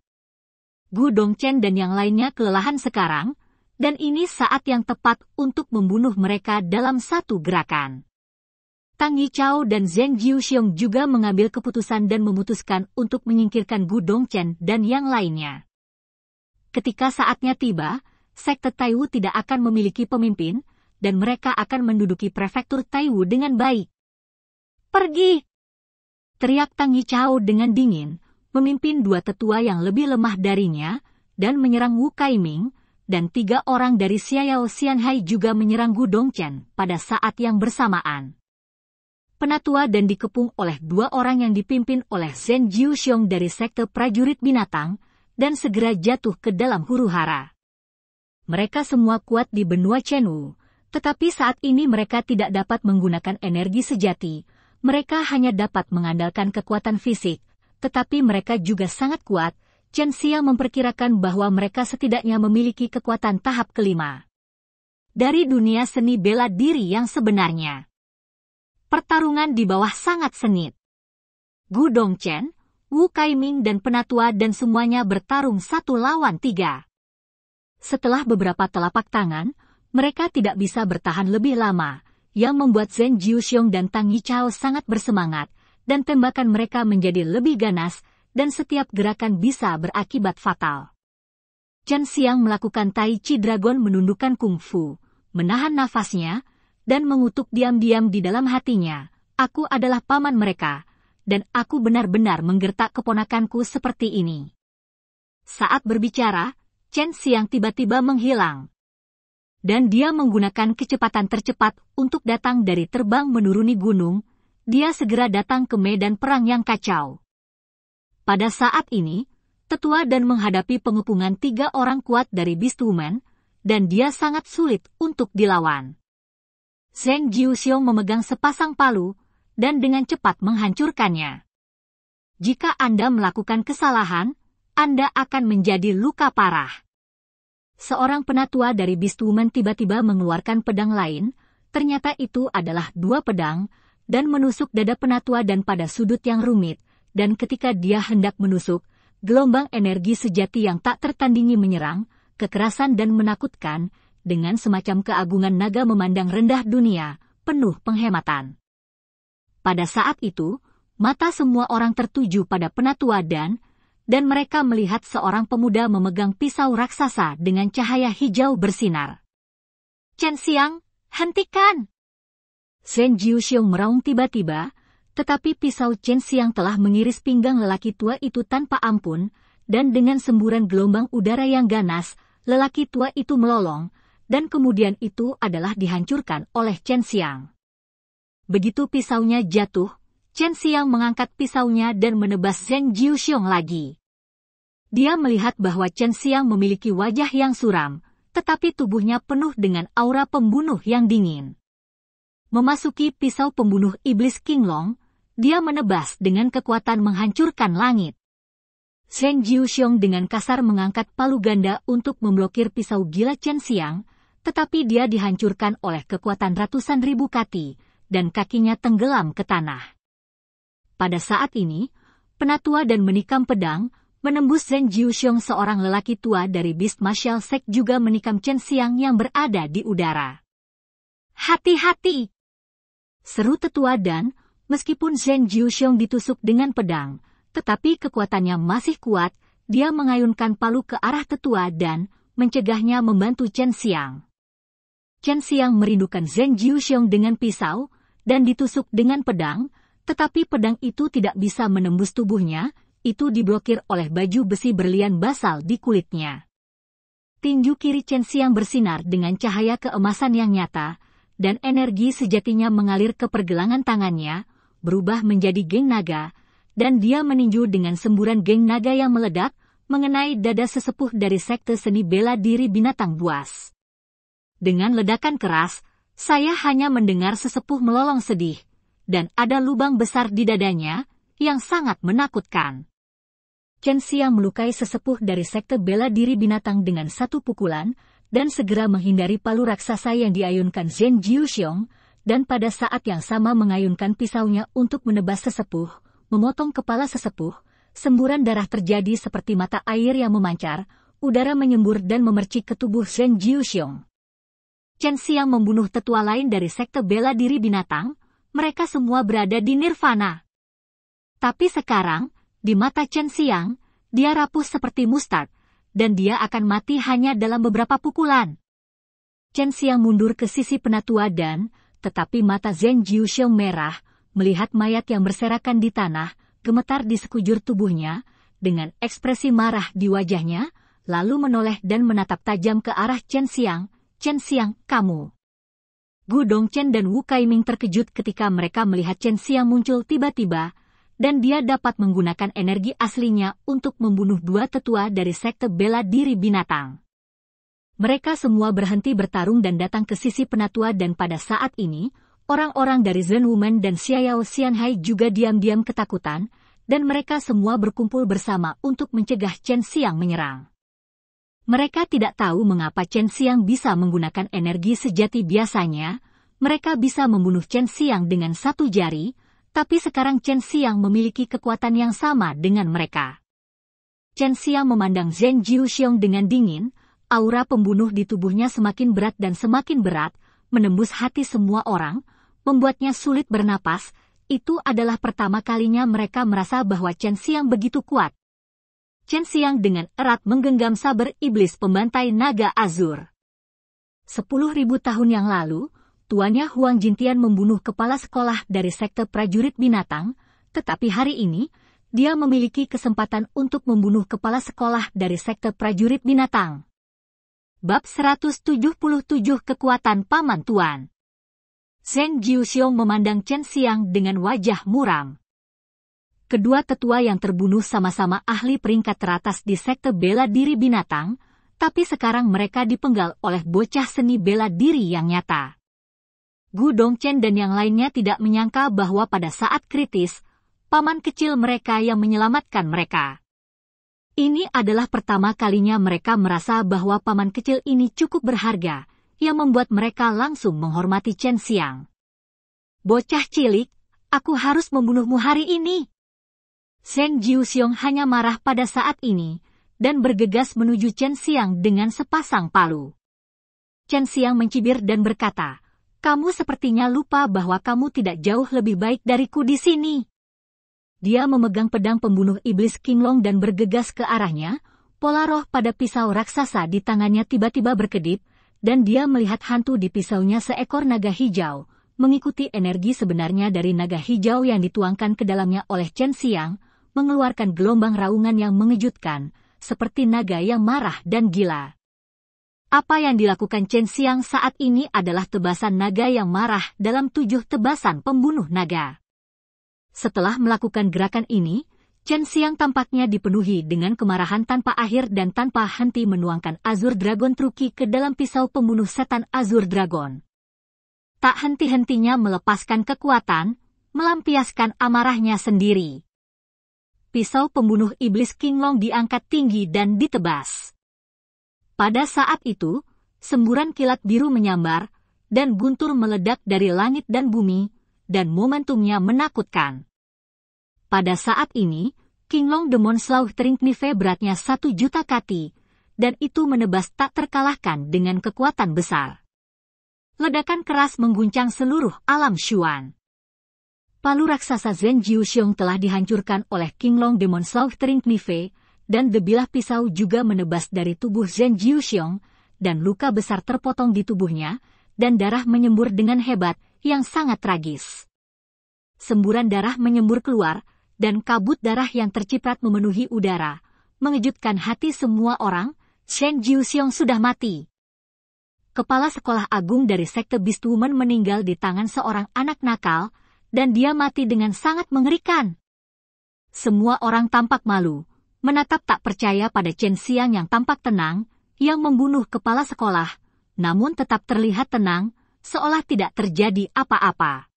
Gu Dongchen dan yang lainnya kelelahan sekarang, dan ini saat yang tepat untuk membunuh mereka dalam satu gerakan. Tang Yichao dan Zheng Jiuxiong juga mengambil keputusan dan memutuskan untuk menyingkirkan Gu Dongchen dan yang lainnya. Ketika saatnya tiba, Sekte Taiwu tidak akan memiliki pemimpin, dan mereka akan menduduki prefektur Taiwu dengan baik. Pergi! Teriak Tang Yichao dengan dingin, memimpin dua tetua yang lebih lemah darinya, dan menyerang Wu Kaiming, dan tiga orang dari Xiao Xianhai juga menyerang Gu Dongchen pada saat yang bersamaan. Penatua dan dikepung oleh dua orang yang dipimpin oleh Zhen Jiuxiong dari sekte prajurit binatang, dan segera jatuh ke dalam huru hara mereka semua kuat di benua Chenwu, tetapi saat ini mereka tidak dapat menggunakan energi sejati. Mereka hanya dapat mengandalkan kekuatan fisik, tetapi mereka juga sangat kuat. Chen Xiang memperkirakan bahwa mereka setidaknya memiliki kekuatan tahap kelima. Dari dunia seni bela diri yang sebenarnya. Pertarungan di bawah sangat sengit. Gu Dongchen, Wu Kaiming dan penatua dan semuanya bertarung satu lawan tiga. Setelah beberapa telapak tangan, mereka tidak bisa bertahan lebih lama, yang membuat Zen Jiuxiong dan Tang Yichao sangat bersemangat, dan tembakan mereka menjadi lebih ganas, dan setiap gerakan bisa berakibat fatal. Chen Xiang melakukan Tai Chi Dragon menundukkan kungfu, menahan nafasnya, dan mengutuk diam-diam di dalam hatinya, aku adalah paman mereka, dan aku benar-benar menggertak keponakanku seperti ini. Saat berbicara, Chen Xiang tiba-tiba menghilang, dan dia menggunakan kecepatan tercepat untuk datang dari terbang menuruni gunung, dia segera datang ke medan perang yang kacau. Pada saat ini, tetua dan menghadapi pengepungan tiga orang kuat dari Woman, dan dia sangat sulit untuk dilawan. Zheng Jiuxiong memegang sepasang palu, dan dengan cepat menghancurkannya. Jika Anda melakukan kesalahan, Anda akan menjadi luka parah seorang penatua dari Bistumen tiba-tiba mengeluarkan pedang lain, ternyata itu adalah dua pedang, dan menusuk dada penatua dan pada sudut yang rumit, dan ketika dia hendak menusuk, gelombang energi sejati yang tak tertandingi menyerang, kekerasan dan menakutkan, dengan semacam keagungan naga memandang rendah dunia, penuh penghematan. Pada saat itu, mata semua orang tertuju pada penatua dan, dan mereka melihat seorang pemuda memegang pisau raksasa dengan cahaya hijau bersinar. Chen Xiang, hentikan! Shen Jiuxiong meraung tiba-tiba, tetapi pisau Chen Xiang telah mengiris pinggang lelaki tua itu tanpa ampun, dan dengan semburan gelombang udara yang ganas, lelaki tua itu melolong, dan kemudian itu adalah dihancurkan oleh Chen Xiang. Begitu pisaunya jatuh, Chen Xiang mengangkat pisaunya dan menebas Zheng Jiuxiong lagi. Dia melihat bahwa Chen Xiang memiliki wajah yang suram, tetapi tubuhnya penuh dengan aura pembunuh yang dingin. Memasuki pisau pembunuh iblis King Long, dia menebas dengan kekuatan menghancurkan langit. Zheng Jiuxiong dengan kasar mengangkat palu ganda untuk memblokir pisau gila Chen Xiang, tetapi dia dihancurkan oleh kekuatan ratusan ribu kati, dan kakinya tenggelam ke tanah. Pada saat ini, penatua dan menikam pedang, menembus Zhen Jiuxiong seorang lelaki tua dari Beast Marshal Sek juga menikam Chen Xiang yang berada di udara. Hati-hati! Seru tetua dan, meskipun Zhen Jiuxiong ditusuk dengan pedang, tetapi kekuatannya masih kuat, dia mengayunkan palu ke arah tetua dan mencegahnya membantu Chen Xiang. Chen Xiang merindukan Zhen Jiuxiong dengan pisau, dan ditusuk dengan pedang, tetapi pedang itu tidak bisa menembus tubuhnya, itu diblokir oleh baju besi berlian basal di kulitnya. Tinju kiri Chen Xiang bersinar dengan cahaya keemasan yang nyata, dan energi sejatinya mengalir ke pergelangan tangannya, berubah menjadi geng naga, dan dia meninju dengan semburan geng naga yang meledak, mengenai dada sesepuh dari sekte seni bela diri binatang buas. Dengan ledakan keras, saya hanya mendengar sesepuh melolong sedih, dan ada lubang besar di dadanya yang sangat menakutkan. Chen Xiang melukai sesepuh dari sekte bela diri binatang dengan satu pukulan dan segera menghindari palu raksasa yang diayunkan Zhen Jiuxiong dan pada saat yang sama mengayunkan pisaunya untuk menebas sesepuh, memotong kepala sesepuh, semburan darah terjadi seperti mata air yang memancar, udara menyembur dan memercik ke tubuh Zhen Jiuxiong. Chen Xiang membunuh tetua lain dari sekte bela diri binatang, mereka semua berada di nirvana. Tapi sekarang, di mata Chen Xiang, dia rapuh seperti mustard, dan dia akan mati hanya dalam beberapa pukulan. Chen Xiang mundur ke sisi penatua dan, tetapi mata Zheng Jiusheng merah, melihat mayat yang berserakan di tanah, gemetar di sekujur tubuhnya, dengan ekspresi marah di wajahnya, lalu menoleh dan menatap tajam ke arah Chen Xiang, Chen Xiang, kamu. Gu Dongchen dan Wu Kaiming terkejut ketika mereka melihat Chen Xiang muncul tiba-tiba, dan dia dapat menggunakan energi aslinya untuk membunuh dua tetua dari sekte bela diri binatang. Mereka semua berhenti bertarung dan datang ke sisi penatua dan pada saat ini, orang-orang dari Zen Woman dan Xiayao Xianhai juga diam-diam ketakutan, dan mereka semua berkumpul bersama untuk mencegah Chen Xiang menyerang. Mereka tidak tahu mengapa Chen Xiang bisa menggunakan energi sejati biasanya, mereka bisa membunuh Chen Xiang dengan satu jari, tapi sekarang Chen Xiang memiliki kekuatan yang sama dengan mereka. Chen Xiang memandang Zhen Jiuxiong dengan dingin, aura pembunuh di tubuhnya semakin berat dan semakin berat, menembus hati semua orang, membuatnya sulit bernapas, itu adalah pertama kalinya mereka merasa bahwa Chen Xiang begitu kuat, Chen Xiang dengan erat menggenggam saber iblis pembantai naga azur. Sepuluh ribu tahun yang lalu, tuannya Huang Jintian membunuh kepala sekolah dari sekte prajurit binatang, tetapi hari ini, dia memiliki kesempatan untuk membunuh kepala sekolah dari sekte prajurit binatang. Bab 177 Kekuatan Paman Tuan Zheng Jiuxiong memandang Chen Xiang dengan wajah muram kedua tetua yang terbunuh sama-sama ahli peringkat teratas di sekte bela diri binatang, tapi sekarang mereka dipenggal oleh bocah seni bela diri yang nyata. Gu Dongchen dan yang lainnya tidak menyangka bahwa pada saat kritis, paman kecil mereka yang menyelamatkan mereka. Ini adalah pertama kalinya mereka merasa bahwa paman kecil ini cukup berharga, yang membuat mereka langsung menghormati Chen Xiang. Bocah cilik, aku harus membunuhmu hari ini. Shen Jiuxiong hanya marah pada saat ini dan bergegas menuju Chen Xiang dengan sepasang palu. Chen Xiang mencibir dan berkata, kamu sepertinya lupa bahwa kamu tidak jauh lebih baik dariku di sini. Dia memegang pedang pembunuh iblis Kinglong dan bergegas ke arahnya, pola roh pada pisau raksasa di tangannya tiba-tiba berkedip, dan dia melihat hantu di pisaunya seekor naga hijau, mengikuti energi sebenarnya dari naga hijau yang dituangkan ke dalamnya oleh Chen Xiang, mengeluarkan gelombang raungan yang mengejutkan, seperti naga yang marah dan gila. Apa yang dilakukan Chen Xiang saat ini adalah tebasan naga yang marah dalam tujuh tebasan pembunuh naga. Setelah melakukan gerakan ini, Chen Xiang tampaknya dipenuhi dengan kemarahan tanpa akhir dan tanpa henti menuangkan Azur Dragon Truki ke dalam pisau pembunuh setan Azur Dragon. Tak henti-hentinya melepaskan kekuatan, melampiaskan amarahnya sendiri pisau pembunuh iblis King Long diangkat tinggi dan ditebas. Pada saat itu, semburan kilat biru menyambar, dan guntur meledak dari langit dan bumi, dan momentumnya menakutkan. Pada saat ini, King Long Demon Slough Trinknife beratnya satu juta kati, dan itu menebas tak terkalahkan dengan kekuatan besar. Ledakan keras mengguncang seluruh alam Shuan. Palu raksasa Zhen Jiuxiong telah dihancurkan oleh King Long Demon Southering Knife, dan debilah pisau juga menebas dari tubuh Zhen Jiuxiong, dan luka besar terpotong di tubuhnya, dan darah menyembur dengan hebat, yang sangat tragis. Semburan darah menyembur keluar, dan kabut darah yang terciprat memenuhi udara, mengejutkan hati semua orang, Shen Jiuxiong sudah mati. Kepala sekolah agung dari sekte Beast meninggal di tangan seorang anak nakal, dan dia mati dengan sangat mengerikan. Semua orang tampak malu, menatap tak percaya pada Chen Xiang yang tampak tenang, yang membunuh kepala sekolah, namun tetap terlihat tenang, seolah tidak terjadi apa-apa.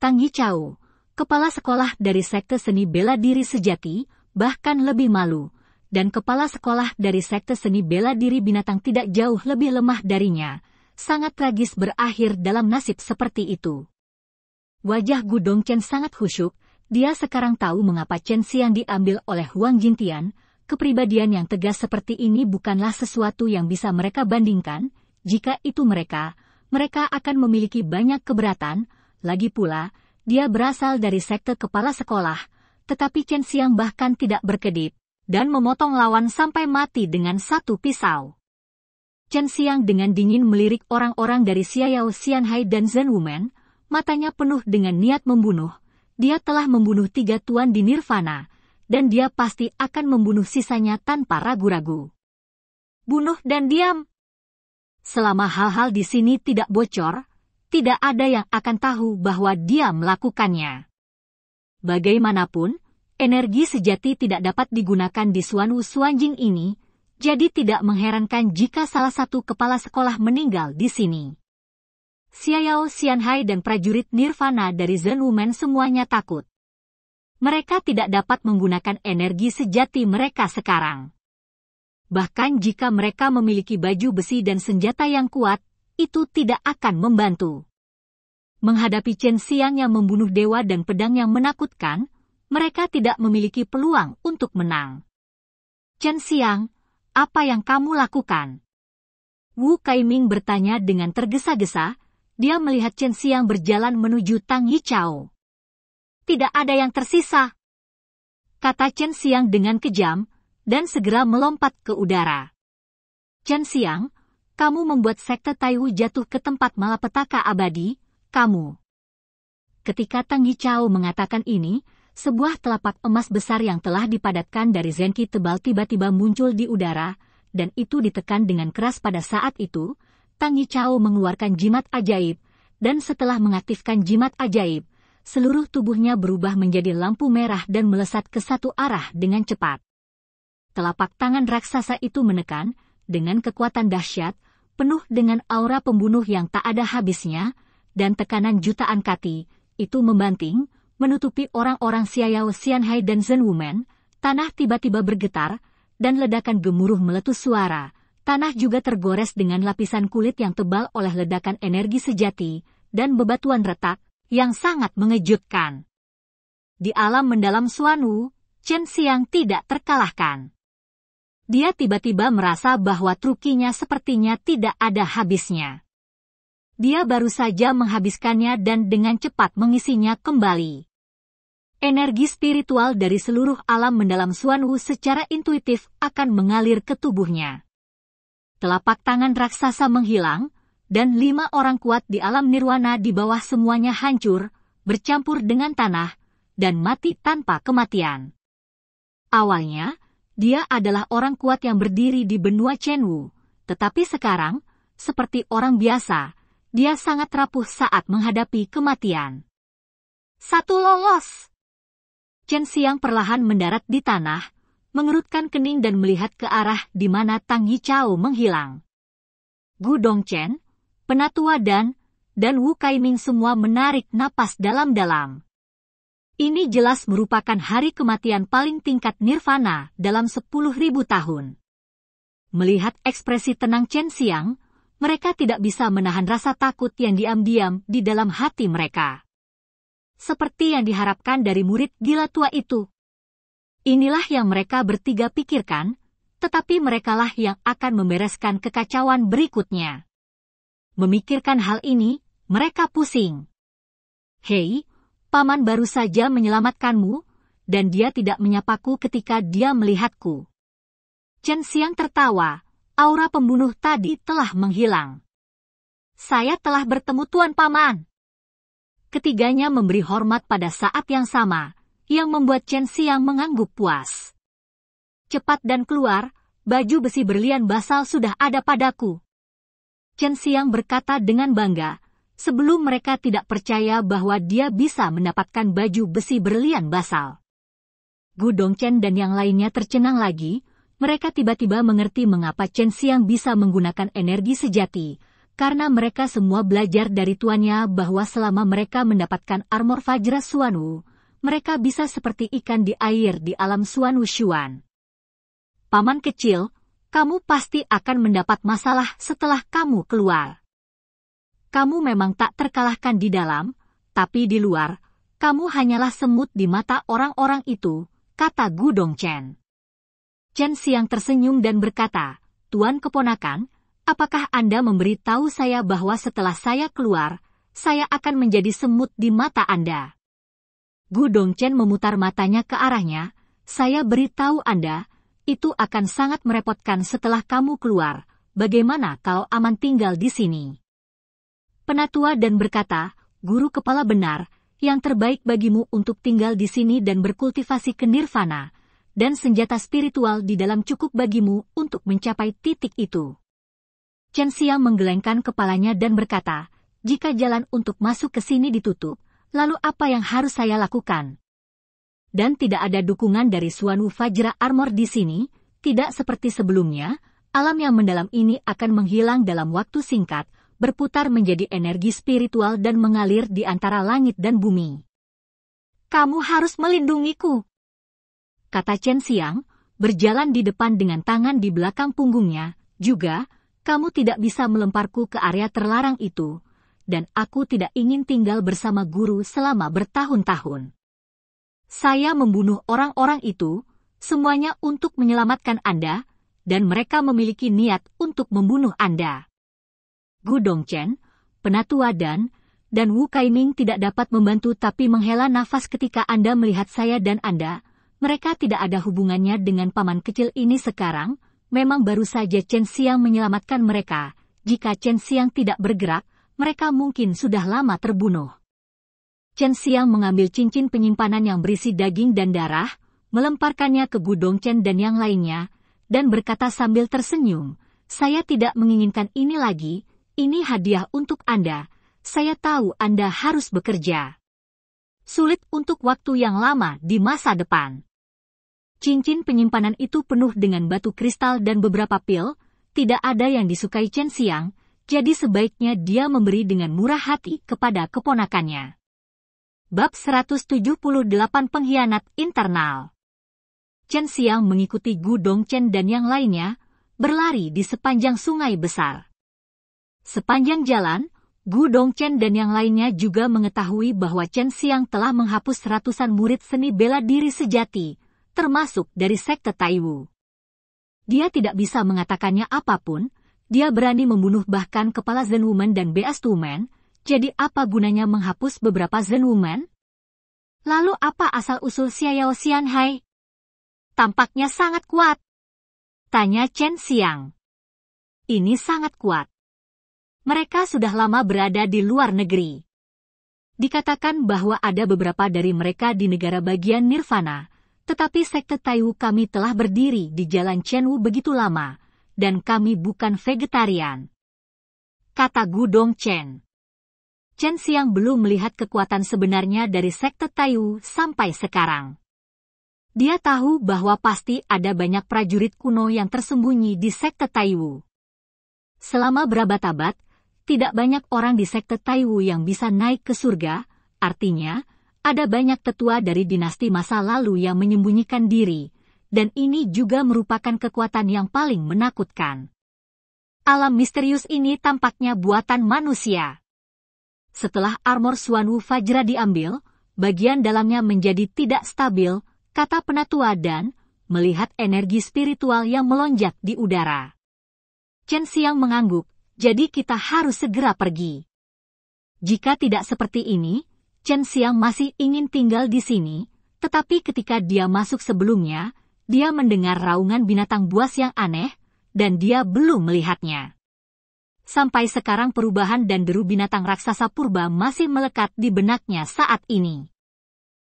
Tang Yichao, kepala sekolah dari sekte seni bela diri sejati, bahkan lebih malu, dan kepala sekolah dari sekte seni bela diri binatang tidak jauh lebih lemah darinya, sangat tragis berakhir dalam nasib seperti itu. Wajah Gu Dongchen sangat khusyuk, dia sekarang tahu mengapa Chen Xian diambil oleh Huang Jintian, kepribadian yang tegas seperti ini bukanlah sesuatu yang bisa mereka bandingkan, jika itu mereka, mereka akan memiliki banyak keberatan, lagi pula, dia berasal dari sekte kepala sekolah, tetapi Chen Xiang bahkan tidak berkedip, dan memotong lawan sampai mati dengan satu pisau. Chen Xiang dengan dingin melirik orang-orang dari Xiaoyao Xianhai dan Zhen Wumen, matanya penuh dengan niat membunuh. Dia telah membunuh tiga tuan di Nirvana, dan dia pasti akan membunuh sisanya tanpa ragu-ragu. Bunuh dan diam. Selama hal-hal di sini tidak bocor, tidak ada yang akan tahu bahwa dia melakukannya. Bagaimanapun, energi sejati tidak dapat digunakan di Suanu Suanjing ini, jadi tidak mengherankan jika salah satu kepala sekolah meninggal di sini. Xiao Xianhai dan prajurit Nirvana dari Zen Women semuanya takut. Mereka tidak dapat menggunakan energi sejati mereka sekarang. Bahkan jika mereka memiliki baju besi dan senjata yang kuat, itu tidak akan membantu. Menghadapi Chen Xiang yang membunuh dewa dan pedang yang menakutkan, mereka tidak memiliki peluang untuk menang. Chen Xiang, apa yang kamu lakukan? Wu Kaiming bertanya dengan tergesa-gesa, dia melihat Chen Xiang berjalan menuju Tang Yichao. Tidak ada yang tersisa, kata Chen Xiang dengan kejam, dan segera melompat ke udara. Chen Xiang, kamu membuat sekte Taiwu jatuh ke tempat malapetaka abadi, kamu. Ketika Tang Yichao mengatakan ini, sebuah telapak emas besar yang telah dipadatkan dari zenki tebal tiba-tiba muncul di udara, dan itu ditekan dengan keras pada saat itu, Tangi Chao mengeluarkan jimat ajaib, dan setelah mengaktifkan jimat ajaib, seluruh tubuhnya berubah menjadi lampu merah dan melesat ke satu arah dengan cepat. Telapak tangan raksasa itu menekan, dengan kekuatan dahsyat, penuh dengan aura pembunuh yang tak ada habisnya, dan tekanan jutaan kati, itu membanting, menutupi orang-orang Xiayao Xianhai dan Zen Wumen, tanah tiba-tiba bergetar, dan ledakan gemuruh meletus suara, Tanah juga tergores dengan lapisan kulit yang tebal oleh ledakan energi sejati dan bebatuan retak yang sangat mengejutkan. Di alam mendalam Suanu, Chen Xiang tidak terkalahkan. Dia tiba-tiba merasa bahwa trukinya sepertinya tidak ada habisnya. Dia baru saja menghabiskannya dan dengan cepat mengisinya kembali. Energi spiritual dari seluruh alam mendalam Suanu secara intuitif akan mengalir ke tubuhnya telapak tangan raksasa menghilang, dan lima orang kuat di alam nirwana di bawah semuanya hancur, bercampur dengan tanah, dan mati tanpa kematian. Awalnya, dia adalah orang kuat yang berdiri di benua Chenwu, tetapi sekarang, seperti orang biasa, dia sangat rapuh saat menghadapi kematian. Satu lolos! Chen Siang perlahan mendarat di tanah, mengerutkan kening dan melihat ke arah di mana Tang Yichao menghilang. Gu Dongchen, Penatua Dan, dan Wu Kaiming semua menarik napas dalam-dalam. Ini jelas merupakan hari kematian paling tingkat nirvana dalam 10.000 tahun. Melihat ekspresi tenang Chen Xiang, mereka tidak bisa menahan rasa takut yang diam-diam di dalam hati mereka. Seperti yang diharapkan dari murid gila tua itu, Inilah yang mereka bertiga pikirkan, tetapi merekalah yang akan membereskan kekacauan berikutnya. Memikirkan hal ini, mereka pusing. Hei, paman baru saja menyelamatkanmu, dan dia tidak menyapaku ketika dia melihatku. Chen Xiang tertawa, aura pembunuh tadi telah menghilang. Saya telah bertemu Tuan Paman. Ketiganya memberi hormat pada saat yang sama, yang membuat Chen Xiang mengangguk puas. Cepat dan keluar, baju besi berlian basal sudah ada padaku. Chen Xiang berkata dengan bangga, sebelum mereka tidak percaya bahwa dia bisa mendapatkan baju besi berlian basal. Gu Dongchen dan yang lainnya tercenang lagi, mereka tiba-tiba mengerti mengapa Chen Xiang bisa menggunakan energi sejati, karena mereka semua belajar dari tuannya bahwa selama mereka mendapatkan armor Fajra Suanu, mereka bisa seperti ikan di air di alam Suan Wushuan. Paman kecil, kamu pasti akan mendapat masalah setelah kamu keluar. Kamu memang tak terkalahkan di dalam, tapi di luar, kamu hanyalah semut di mata orang-orang itu, kata Gudong Chen. Chen Siang tersenyum dan berkata, Tuan Keponakan, apakah Anda memberitahu saya bahwa setelah saya keluar, saya akan menjadi semut di mata Anda? Gu Dongchen memutar matanya ke arahnya, saya beritahu Anda, itu akan sangat merepotkan setelah kamu keluar. Bagaimana kalau aman tinggal di sini? Penatua dan berkata, guru kepala benar, yang terbaik bagimu untuk tinggal di sini dan berkultivasi ke nirvana, dan senjata spiritual di dalam cukup bagimu untuk mencapai titik itu. Chen Xiang menggelengkan kepalanya dan berkata, jika jalan untuk masuk ke sini ditutup, lalu apa yang harus saya lakukan? Dan tidak ada dukungan dari Suanu Fajra Armor di sini, tidak seperti sebelumnya, alam yang mendalam ini akan menghilang dalam waktu singkat, berputar menjadi energi spiritual dan mengalir di antara langit dan bumi. Kamu harus melindungiku, kata Chen Xiang, berjalan di depan dengan tangan di belakang punggungnya, juga, kamu tidak bisa melemparku ke area terlarang itu, dan aku tidak ingin tinggal bersama guru selama bertahun-tahun. Saya membunuh orang-orang itu, semuanya untuk menyelamatkan Anda, dan mereka memiliki niat untuk membunuh Anda. Gu Dongchen, penatua dan, dan Wu Kaiming tidak dapat membantu tapi menghela nafas ketika Anda melihat saya dan Anda. Mereka tidak ada hubungannya dengan paman kecil ini sekarang, memang baru saja Chen Xiang menyelamatkan mereka. Jika Chen Xiang tidak bergerak, mereka mungkin sudah lama terbunuh. Chen Xiang mengambil cincin penyimpanan yang berisi daging dan darah, melemparkannya ke Gudong Chen dan yang lainnya, dan berkata sambil tersenyum, saya tidak menginginkan ini lagi, ini hadiah untuk Anda, saya tahu Anda harus bekerja. Sulit untuk waktu yang lama di masa depan. Cincin penyimpanan itu penuh dengan batu kristal dan beberapa pil, tidak ada yang disukai Chen Xiang, jadi sebaiknya dia memberi dengan murah hati kepada keponakannya. Bab 178 Pengkhianat Internal Chen Xiang mengikuti Gu Dongchen dan yang lainnya, berlari di sepanjang sungai besar. Sepanjang jalan, Gu Dongchen dan yang lainnya juga mengetahui bahwa Chen Xiang telah menghapus ratusan murid seni bela diri sejati, termasuk dari sekte Taiwu. Dia tidak bisa mengatakannya apapun, dia berani membunuh bahkan kepala Zen Woman dan Beas Tumen, jadi apa gunanya menghapus beberapa Zen Woman? Lalu apa asal-usul Xiao Hai? Tampaknya sangat kuat. Tanya Chen Xiang. Ini sangat kuat. Mereka sudah lama berada di luar negeri. Dikatakan bahwa ada beberapa dari mereka di negara bagian Nirvana, tetapi sekte Taiwu kami telah berdiri di jalan Chen Wu begitu lama, dan kami bukan vegetarian. Kata Gudong Chen. Chen siang belum melihat kekuatan sebenarnya dari sekte Taiyu sampai sekarang. Dia tahu bahwa pasti ada banyak prajurit kuno yang tersembunyi di sekte Taiwu. Selama berabad-abad, tidak banyak orang di sekte Taiwu yang bisa naik ke surga, artinya, ada banyak tetua dari dinasti masa lalu yang menyembunyikan diri, dan ini juga merupakan kekuatan yang paling menakutkan. Alam misterius ini tampaknya buatan manusia. Setelah armor Suanwu Fajra diambil, bagian dalamnya menjadi tidak stabil, kata penatua dan melihat energi spiritual yang melonjak di udara. Chen Xiang mengangguk, jadi kita harus segera pergi. Jika tidak seperti ini, Chen Xiang masih ingin tinggal di sini, tetapi ketika dia masuk sebelumnya, dia mendengar raungan binatang buas yang aneh, dan dia belum melihatnya. Sampai sekarang perubahan dan deru binatang raksasa purba masih melekat di benaknya saat ini.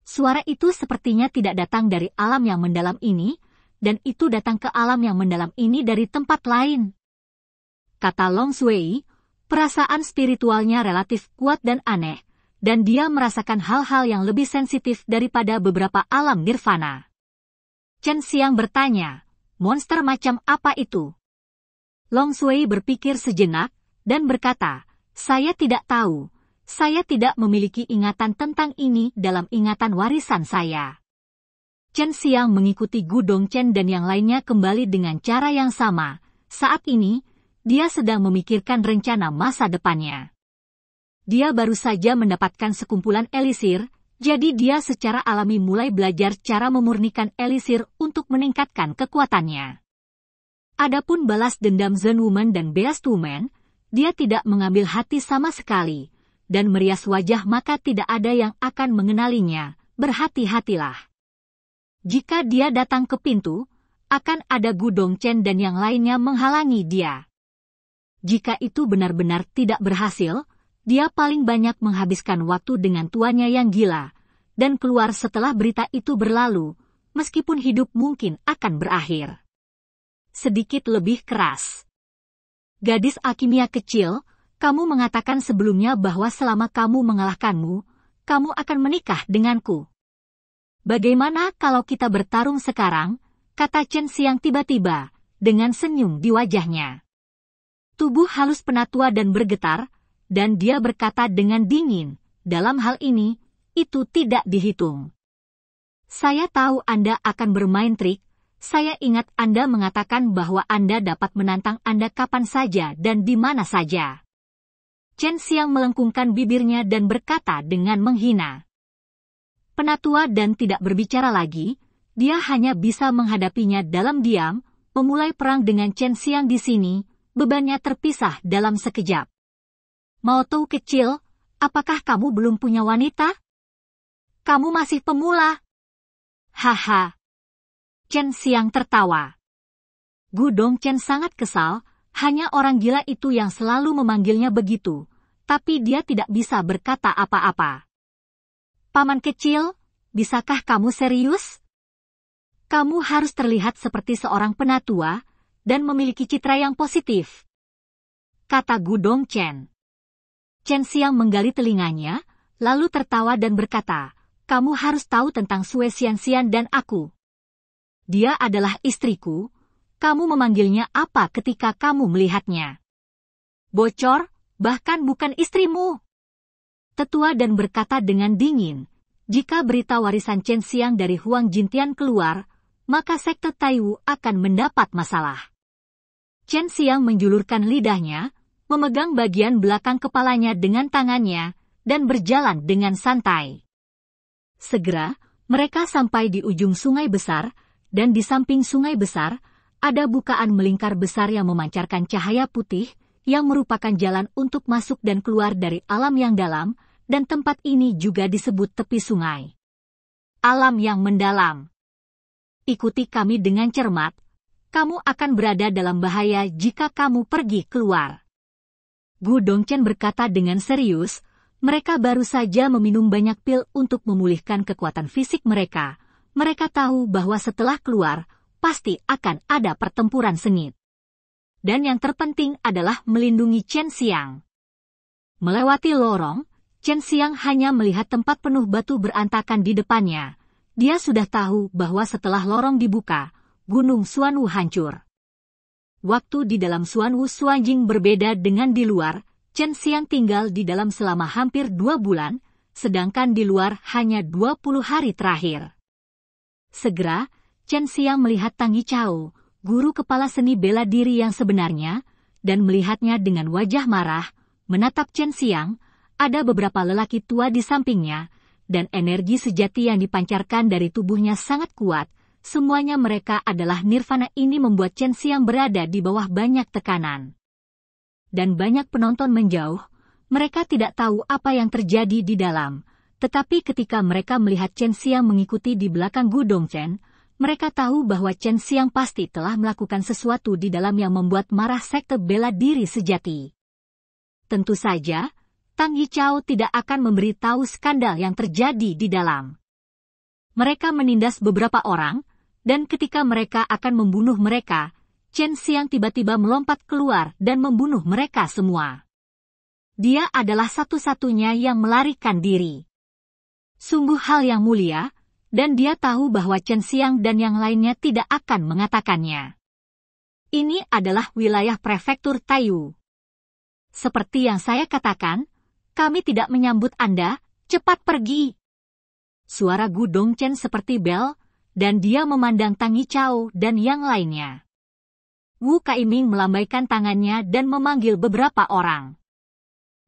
Suara itu sepertinya tidak datang dari alam yang mendalam ini, dan itu datang ke alam yang mendalam ini dari tempat lain. Kata Long Sui, perasaan spiritualnya relatif kuat dan aneh, dan dia merasakan hal-hal yang lebih sensitif daripada beberapa alam nirvana. Chen Xiang bertanya, monster macam apa itu? Long Sui berpikir sejenak dan berkata, saya tidak tahu. Saya tidak memiliki ingatan tentang ini dalam ingatan warisan saya. Chen Xiang mengikuti Gudong Chen dan yang lainnya kembali dengan cara yang sama. Saat ini, dia sedang memikirkan rencana masa depannya. Dia baru saja mendapatkan sekumpulan elisir jadi dia secara alami mulai belajar cara memurnikan elisir untuk meningkatkan kekuatannya. Adapun balas dendam Zen Woman dan Beast Woman, dia tidak mengambil hati sama sekali, dan merias wajah maka tidak ada yang akan mengenalinya, berhati-hatilah. Jika dia datang ke pintu, akan ada Gudong Chen dan yang lainnya menghalangi dia. Jika itu benar-benar tidak berhasil, dia paling banyak menghabiskan waktu dengan tuannya yang gila, dan keluar setelah berita itu berlalu, meskipun hidup mungkin akan berakhir. Sedikit lebih keras. Gadis Akimia kecil, kamu mengatakan sebelumnya bahwa selama kamu mengalahkanmu, kamu akan menikah denganku. Bagaimana kalau kita bertarung sekarang? Kata Chen Siang tiba-tiba, dengan senyum di wajahnya. Tubuh halus penatua dan bergetar, dan dia berkata dengan dingin, dalam hal ini, itu tidak dihitung. Saya tahu Anda akan bermain trik, saya ingat Anda mengatakan bahwa Anda dapat menantang Anda kapan saja dan di mana saja. Chen Xiang melengkungkan bibirnya dan berkata dengan menghina. Penatua dan tidak berbicara lagi, dia hanya bisa menghadapinya dalam diam, memulai perang dengan Chen Xiang di sini, bebannya terpisah dalam sekejap. Mau tahu kecil, apakah kamu belum punya wanita? kamu masih pemula. Haha. Chen Siang tertawa. Gudong Chen sangat kesal, hanya orang gila itu yang selalu memanggilnya begitu, tapi dia tidak bisa berkata apa-apa. Paman kecil, bisakah kamu serius? Kamu harus terlihat seperti seorang penatua dan memiliki citra yang positif. Kata Gudong Chen. Chen Siang menggali telinganya, lalu tertawa dan berkata, kamu harus tahu tentang Sue Sian dan aku. Dia adalah istriku, kamu memanggilnya apa ketika kamu melihatnya? Bocor, bahkan bukan istrimu. Tetua dan berkata dengan dingin, jika berita warisan Chen Xiang dari Huang Jintian keluar, maka sekte Taiwu akan mendapat masalah. Chen Xiang menjulurkan lidahnya, memegang bagian belakang kepalanya dengan tangannya, dan berjalan dengan santai. Segera, mereka sampai di ujung sungai besar, dan di samping sungai besar, ada bukaan melingkar besar yang memancarkan cahaya putih, yang merupakan jalan untuk masuk dan keluar dari alam yang dalam, dan tempat ini juga disebut tepi sungai. Alam yang mendalam. Ikuti kami dengan cermat, kamu akan berada dalam bahaya jika kamu pergi keluar. Gu Dongchen berkata dengan serius, mereka baru saja meminum banyak pil untuk memulihkan kekuatan fisik mereka. Mereka tahu bahwa setelah keluar, pasti akan ada pertempuran sengit. Dan yang terpenting adalah melindungi Chen Xiang. Melewati lorong, Chen Xiang hanya melihat tempat penuh batu berantakan di depannya. Dia sudah tahu bahwa setelah lorong dibuka, Gunung Suanwu hancur. Waktu di dalam Suanwu Suanjing berbeda dengan di luar, Chen Xiang tinggal di dalam selama hampir dua bulan, sedangkan di luar hanya 20 hari terakhir. Segera, Chen Xiang melihat Tang Yichao, guru kepala seni bela diri yang sebenarnya, dan melihatnya dengan wajah marah, menatap Chen Xiang, ada beberapa lelaki tua di sampingnya, dan energi sejati yang dipancarkan dari tubuhnya sangat kuat, semuanya mereka adalah nirvana ini membuat Chen Xiang berada di bawah banyak tekanan dan banyak penonton menjauh, mereka tidak tahu apa yang terjadi di dalam. Tetapi ketika mereka melihat Chen Xiang mengikuti di belakang Gudong Chen, mereka tahu bahwa Chen Xiang pasti telah melakukan sesuatu di dalam yang membuat marah sekte bela diri sejati. Tentu saja, Tang Yichao tidak akan memberi tahu skandal yang terjadi di dalam. Mereka menindas beberapa orang, dan ketika mereka akan membunuh mereka, Chen Xiang tiba-tiba melompat keluar dan membunuh mereka semua. Dia adalah satu-satunya yang melarikan diri. Sungguh hal yang mulia, dan dia tahu bahwa Chen Xiang dan yang lainnya tidak akan mengatakannya. Ini adalah wilayah prefektur Taiyu. Seperti yang saya katakan, kami tidak menyambut Anda, cepat pergi. Suara Gudong Chen seperti bel, dan dia memandang Tangi Chao dan yang lainnya. Wu Kaiming melambaikan tangannya dan memanggil beberapa orang.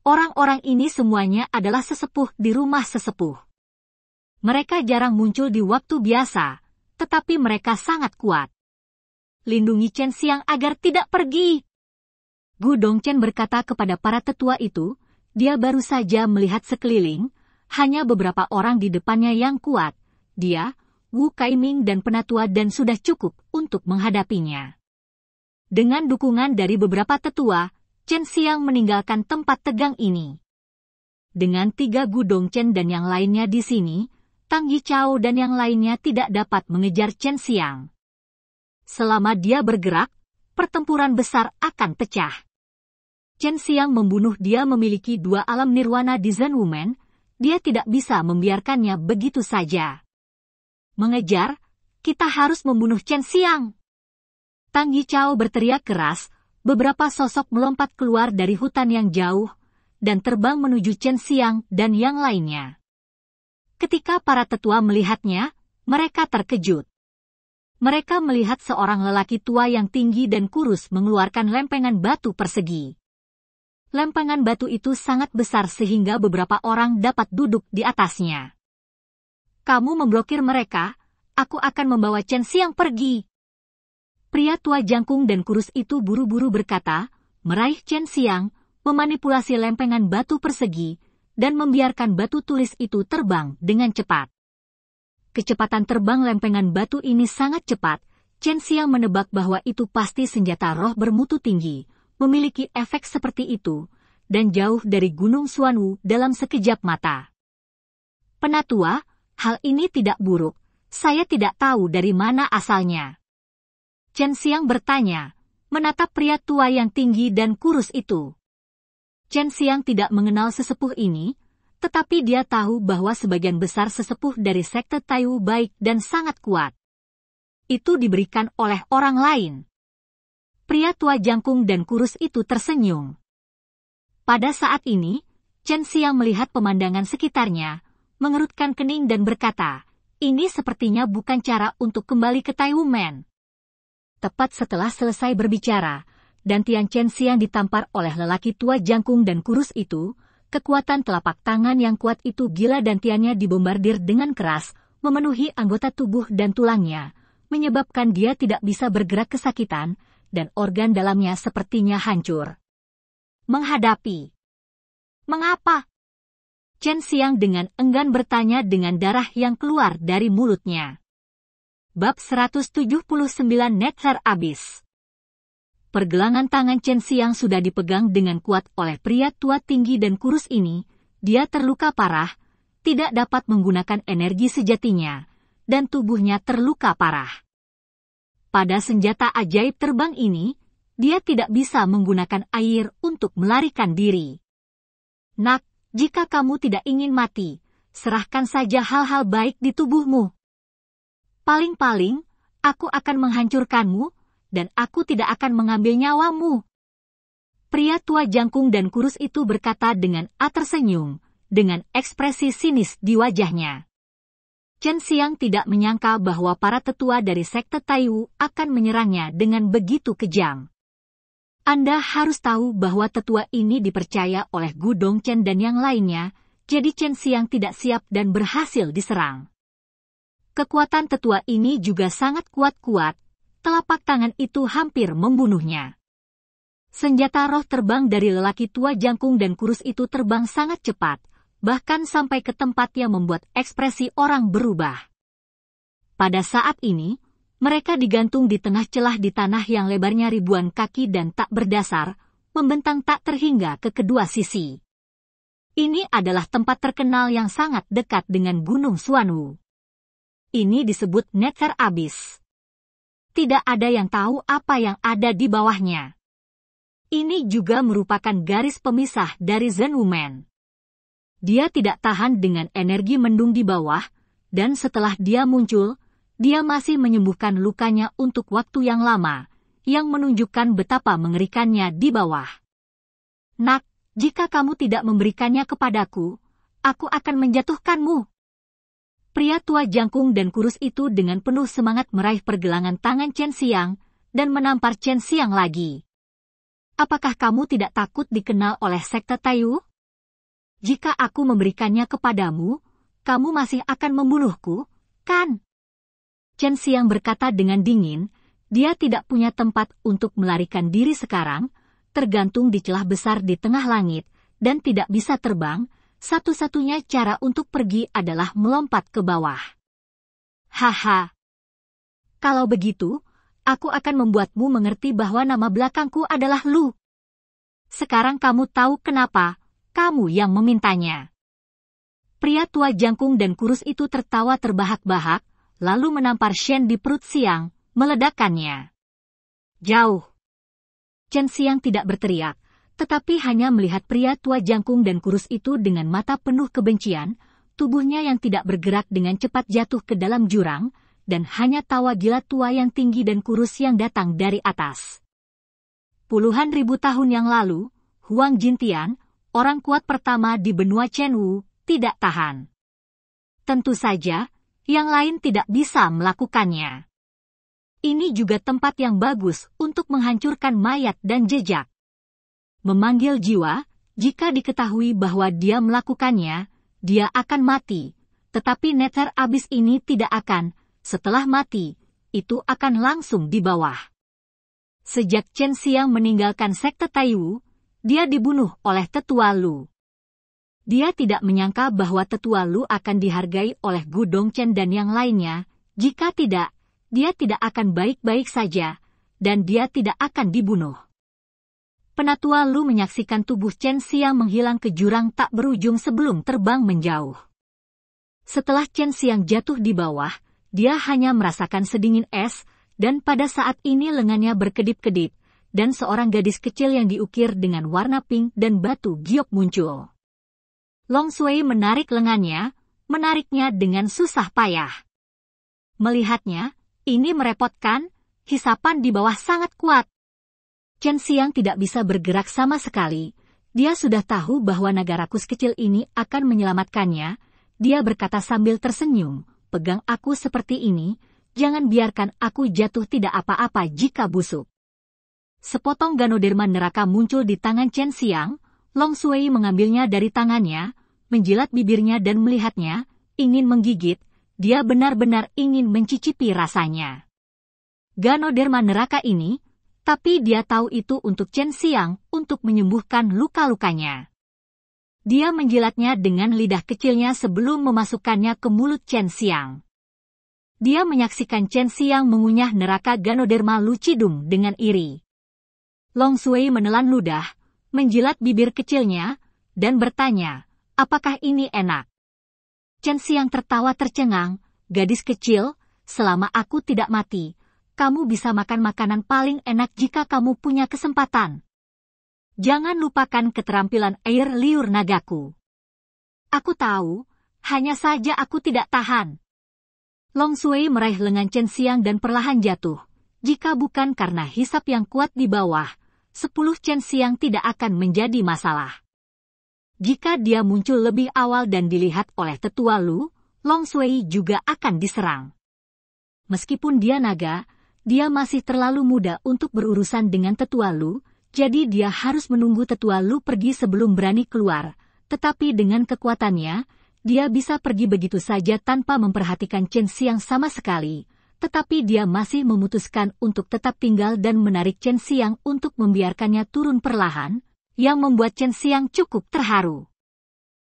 Orang-orang ini semuanya adalah sesepuh di rumah sesepuh. Mereka jarang muncul di waktu biasa, tetapi mereka sangat kuat. Lindungi Chen Siang agar tidak pergi. Gu Chen berkata kepada para tetua itu, dia baru saja melihat sekeliling, hanya beberapa orang di depannya yang kuat. Dia, Wu Kaiming dan penatua dan sudah cukup untuk menghadapinya. Dengan dukungan dari beberapa tetua, Chen Xiang meninggalkan tempat tegang ini. Dengan tiga gudong Chen dan yang lainnya di sini, Tang Yichao dan yang lainnya tidak dapat mengejar Chen Xiang. Selama dia bergerak, pertempuran besar akan pecah. Chen Xiang membunuh dia memiliki dua alam nirwana di Zen Woman, dia tidak bisa membiarkannya begitu saja. Mengejar, kita harus membunuh Chen Xiang. Tang Hicau berteriak keras, beberapa sosok melompat keluar dari hutan yang jauh, dan terbang menuju Chen Xiang dan yang lainnya. Ketika para tetua melihatnya, mereka terkejut. Mereka melihat seorang lelaki tua yang tinggi dan kurus mengeluarkan lempengan batu persegi. Lempengan batu itu sangat besar sehingga beberapa orang dapat duduk di atasnya. Kamu memblokir mereka, aku akan membawa Chen Xiang pergi. Pria tua jangkung dan kurus itu buru-buru berkata, meraih Chen Xiang, memanipulasi lempengan batu persegi, dan membiarkan batu tulis itu terbang dengan cepat. Kecepatan terbang lempengan batu ini sangat cepat, Chen Xiang menebak bahwa itu pasti senjata roh bermutu tinggi, memiliki efek seperti itu, dan jauh dari Gunung Suanwu dalam sekejap mata. Penatua, hal ini tidak buruk. Saya tidak tahu dari mana asalnya. Chen Xiang bertanya, menatap pria tua yang tinggi dan kurus itu. Chen Xiang tidak mengenal sesepuh ini, tetapi dia tahu bahwa sebagian besar sesepuh dari sekte Taiwu baik dan sangat kuat. Itu diberikan oleh orang lain. Pria tua jangkung dan kurus itu tersenyum. Pada saat ini, Chen Xiang melihat pemandangan sekitarnya, mengerutkan kening dan berkata, ini sepertinya bukan cara untuk kembali ke Taiwu Men." Tepat setelah selesai berbicara, dan Tian Chen Xiang ditampar oleh lelaki tua jangkung dan kurus itu, kekuatan telapak tangan yang kuat itu gila dan Tiannya dibombardir dengan keras, memenuhi anggota tubuh dan tulangnya, menyebabkan dia tidak bisa bergerak kesakitan, dan organ dalamnya sepertinya hancur. Menghadapi Mengapa? Chen Xiang dengan enggan bertanya dengan darah yang keluar dari mulutnya. Bab 179 netzer Abis Pergelangan tangan Chen Xiang sudah dipegang dengan kuat oleh pria tua tinggi dan kurus ini. Dia terluka parah, tidak dapat menggunakan energi sejatinya, dan tubuhnya terluka parah. Pada senjata ajaib terbang ini, dia tidak bisa menggunakan air untuk melarikan diri. Nak, jika kamu tidak ingin mati, serahkan saja hal-hal baik di tubuhmu. Paling-paling, aku akan menghancurkanmu, dan aku tidak akan mengambil nyawamu. Pria tua jangkung dan kurus itu berkata dengan A tersenyum, dengan ekspresi sinis di wajahnya. Chen Xiang tidak menyangka bahwa para tetua dari sekte Taiwu akan menyerangnya dengan begitu kejam. Anda harus tahu bahwa tetua ini dipercaya oleh Gu Dongchen dan yang lainnya, jadi Chen Xiang tidak siap dan berhasil diserang. Kekuatan tetua ini juga sangat kuat-kuat, telapak tangan itu hampir membunuhnya. Senjata roh terbang dari lelaki tua jangkung dan kurus itu terbang sangat cepat, bahkan sampai ke tempat yang membuat ekspresi orang berubah. Pada saat ini, mereka digantung di tengah celah di tanah yang lebarnya ribuan kaki dan tak berdasar, membentang tak terhingga ke kedua sisi. Ini adalah tempat terkenal yang sangat dekat dengan Gunung Suanwu. Ini disebut nether abyss. Tidak ada yang tahu apa yang ada di bawahnya. Ini juga merupakan garis pemisah dari Zen Woman. Dia tidak tahan dengan energi mendung di bawah, dan setelah dia muncul, dia masih menyembuhkan lukanya untuk waktu yang lama, yang menunjukkan betapa mengerikannya di bawah. Nak, jika kamu tidak memberikannya kepadaku, aku akan menjatuhkanmu. Pria tua jangkung dan kurus itu dengan penuh semangat meraih pergelangan tangan Chen Xiang dan menampar Chen Xiang lagi. Apakah kamu tidak takut dikenal oleh sekte Tayu? Jika aku memberikannya kepadamu, kamu masih akan membunuhku, kan? Chen Xiang berkata dengan dingin, dia tidak punya tempat untuk melarikan diri sekarang, tergantung di celah besar di tengah langit, dan tidak bisa terbang, satu-satunya cara untuk pergi adalah melompat ke bawah. Haha. Kalau begitu, aku akan membuatmu mengerti bahwa nama belakangku adalah Lu. Sekarang kamu tahu kenapa kamu yang memintanya. Pria tua jangkung dan kurus itu tertawa terbahak-bahak, lalu menampar Shen di perut siang, meledakannya. Jauh. Chen Siang tidak berteriak, tetapi hanya melihat pria tua jangkung dan kurus itu dengan mata penuh kebencian, tubuhnya yang tidak bergerak dengan cepat jatuh ke dalam jurang, dan hanya tawa gila tua yang tinggi dan kurus yang datang dari atas. Puluhan ribu tahun yang lalu, Huang Jintian, orang kuat pertama di benua Chen Wu, tidak tahan. Tentu saja, yang lain tidak bisa melakukannya. Ini juga tempat yang bagus untuk menghancurkan mayat dan jejak memanggil jiwa, jika diketahui bahwa dia melakukannya, dia akan mati. Tetapi Nether abis ini tidak akan, setelah mati, itu akan langsung di bawah. Sejak Chen Xiang meninggalkan sekte Taiwu, dia dibunuh oleh tetua Lu. Dia tidak menyangka bahwa tetua Lu akan dihargai oleh Gu Dongchen dan yang lainnya, jika tidak, dia tidak akan baik-baik saja, dan dia tidak akan dibunuh penatua Lu menyaksikan tubuh Chen Xiang menghilang ke jurang tak berujung sebelum terbang menjauh. Setelah Chen Xiang jatuh di bawah, dia hanya merasakan sedingin es, dan pada saat ini lengannya berkedip-kedip, dan seorang gadis kecil yang diukir dengan warna pink dan batu giok muncul. Long Sui menarik lengannya, menariknya dengan susah payah. Melihatnya, ini merepotkan, hisapan di bawah sangat kuat, Chen Xiang tidak bisa bergerak sama sekali. Dia sudah tahu bahwa naga rakus kecil ini akan menyelamatkannya. Dia berkata sambil tersenyum, pegang aku seperti ini, jangan biarkan aku jatuh tidak apa-apa jika busuk. Sepotong ganoderma neraka muncul di tangan Chen Xiang, Long Sui mengambilnya dari tangannya, menjilat bibirnya dan melihatnya, ingin menggigit, dia benar-benar ingin mencicipi rasanya. Ganoderma neraka ini, tapi dia tahu itu untuk Chen Xiang untuk menyembuhkan luka-lukanya. Dia menjilatnya dengan lidah kecilnya sebelum memasukkannya ke mulut Chen Xiang. Dia menyaksikan Chen Xiang mengunyah neraka Ganoderma lucidum dengan iri. Long Sui menelan ludah, menjilat bibir kecilnya, dan bertanya, apakah ini enak? Chen Xiang tertawa tercengang, gadis kecil, selama aku tidak mati, kamu bisa makan makanan paling enak jika kamu punya kesempatan. Jangan lupakan keterampilan air liur nagaku. Aku tahu, hanya saja aku tidak tahan. Long Sui meraih lengan Chen Siang dan perlahan jatuh. Jika bukan karena hisap yang kuat di bawah, sepuluh Chen Siang tidak akan menjadi masalah. Jika dia muncul lebih awal dan dilihat oleh tetua Lu, Long Sui juga akan diserang. Meskipun dia naga, dia masih terlalu muda untuk berurusan dengan tetua Lu, jadi dia harus menunggu tetua Lu pergi sebelum berani keluar. Tetapi dengan kekuatannya, dia bisa pergi begitu saja tanpa memperhatikan Chen Xiang sama sekali. Tetapi dia masih memutuskan untuk tetap tinggal dan menarik Chen Xiang untuk membiarkannya turun perlahan, yang membuat Chen Xiang cukup terharu.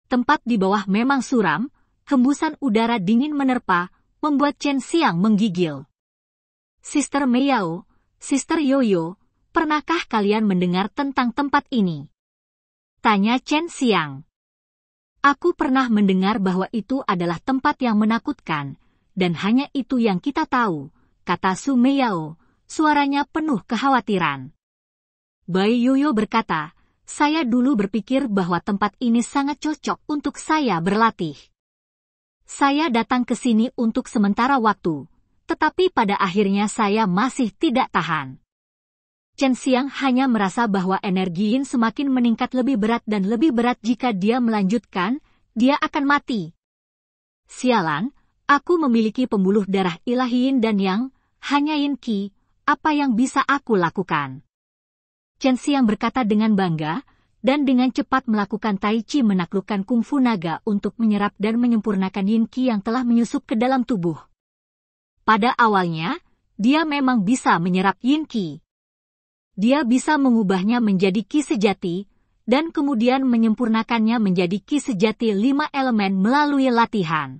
Tempat di bawah memang suram, hembusan udara dingin menerpa, membuat Chen Xiang menggigil. Sister Meiyao, Sister Yoyo, pernahkah kalian mendengar tentang tempat ini? Tanya Chen Xiang. Aku pernah mendengar bahwa itu adalah tempat yang menakutkan, dan hanya itu yang kita tahu, kata Su Meiyao, suaranya penuh kekhawatiran. Bai Yoyo berkata, saya dulu berpikir bahwa tempat ini sangat cocok untuk saya berlatih. Saya datang ke sini untuk sementara waktu, tetapi pada akhirnya saya masih tidak tahan. Chen Xiang hanya merasa bahwa energi Yin semakin meningkat lebih berat dan lebih berat jika dia melanjutkan, dia akan mati. Sialan, aku memiliki pembuluh darah ilahi Yin dan Yang, hanya Yin Qi, apa yang bisa aku lakukan? Chen Xiang berkata dengan bangga, dan dengan cepat melakukan tai chi menaklukkan Kung Fu naga untuk menyerap dan menyempurnakan yin qi yang telah menyusup ke dalam tubuh. Pada awalnya, dia memang bisa menyerap yin qi. Dia bisa mengubahnya menjadi qi sejati, dan kemudian menyempurnakannya menjadi qi sejati lima elemen melalui latihan.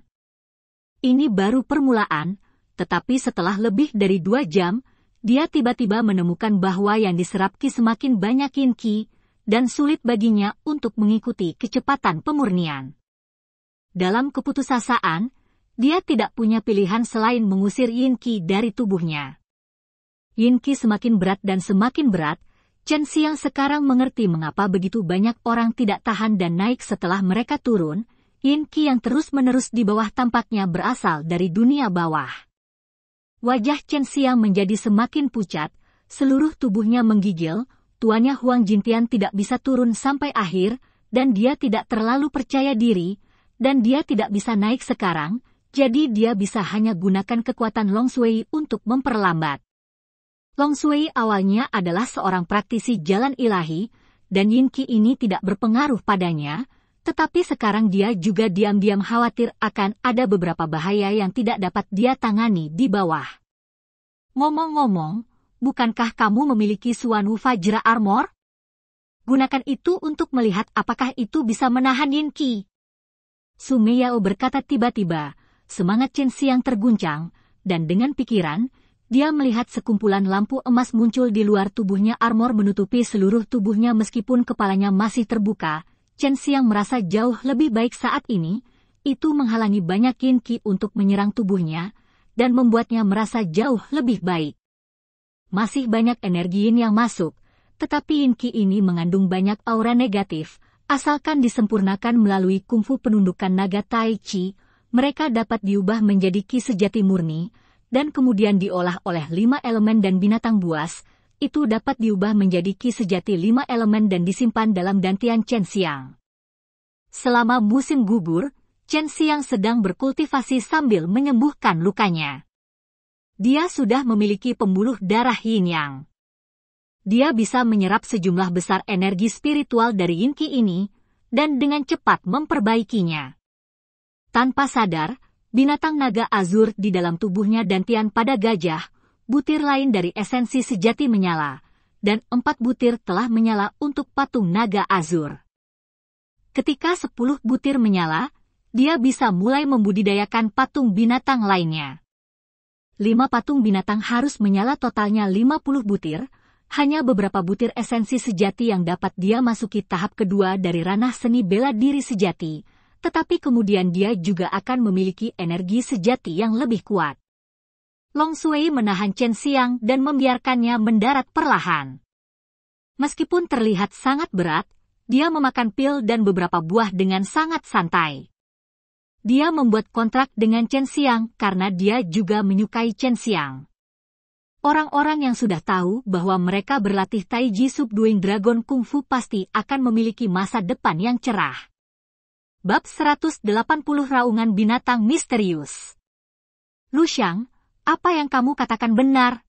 Ini baru permulaan, tetapi setelah lebih dari dua jam, dia tiba-tiba menemukan bahwa yang diserap Qi semakin banyak Yin Qi, dan sulit baginya untuk mengikuti kecepatan pemurnian. Dalam keputusasaan, dia tidak punya pilihan selain mengusir Yinki dari tubuhnya. Yinki semakin berat dan semakin berat, Chen Xiang sekarang mengerti mengapa begitu banyak orang tidak tahan dan naik setelah mereka turun, Yinki yang terus-menerus di bawah tampaknya berasal dari dunia bawah. Wajah Chen Xiang menjadi semakin pucat, seluruh tubuhnya menggigil, tuannya Huang Jintian tidak bisa turun sampai akhir, dan dia tidak terlalu percaya diri, dan dia tidak bisa naik sekarang, jadi dia bisa hanya gunakan kekuatan Long Sui untuk memperlambat. Long Sui awalnya adalah seorang praktisi jalan ilahi, dan Yin Qi ini tidak berpengaruh padanya, tetapi sekarang dia juga diam-diam khawatir akan ada beberapa bahaya yang tidak dapat dia tangani di bawah. Ngomong-ngomong, bukankah kamu memiliki Suan Wu Fajra Armor? Gunakan itu untuk melihat apakah itu bisa menahan Yin Qi. Sumeyao berkata tiba-tiba, semangat Chen Xiang terguncang, dan dengan pikiran, dia melihat sekumpulan lampu emas muncul di luar tubuhnya armor menutupi seluruh tubuhnya meskipun kepalanya masih terbuka. Chen Xiang merasa jauh lebih baik saat ini, itu menghalangi banyak Qin Qi untuk menyerang tubuhnya, dan membuatnya merasa jauh lebih baik. Masih banyak energi Yin yang masuk, tetapi Yin Qi ini mengandung banyak aura negatif, asalkan disempurnakan melalui kungfu penundukan naga Tai Chi, mereka dapat diubah menjadi ki sejati murni, dan kemudian diolah oleh lima elemen dan binatang buas, itu dapat diubah menjadi ki sejati lima elemen dan disimpan dalam dantian Chen Xiang. Selama musim gugur, Chen Xiang sedang berkultivasi sambil menyembuhkan lukanya. Dia sudah memiliki pembuluh darah yin yang. Dia bisa menyerap sejumlah besar energi spiritual dari yin Qi ini, dan dengan cepat memperbaikinya. Tanpa sadar, binatang naga azur di dalam tubuhnya dan tian pada gajah, butir lain dari esensi sejati menyala, dan empat butir telah menyala untuk patung naga azur. Ketika sepuluh butir menyala, dia bisa mulai membudidayakan patung binatang lainnya. Lima patung binatang harus menyala totalnya lima puluh butir, hanya beberapa butir esensi sejati yang dapat dia masuki tahap kedua dari ranah seni bela diri sejati, tetapi kemudian dia juga akan memiliki energi sejati yang lebih kuat. Long Sui menahan Chen Xiang dan membiarkannya mendarat perlahan. Meskipun terlihat sangat berat, dia memakan pil dan beberapa buah dengan sangat santai. Dia membuat kontrak dengan Chen Xiang karena dia juga menyukai Chen Xiang. Orang-orang yang sudah tahu bahwa mereka berlatih Taiji Subduing Dragon Kung Fu pasti akan memiliki masa depan yang cerah. Bab 180 Raungan Binatang Misterius Lu Xiang, apa yang kamu katakan benar?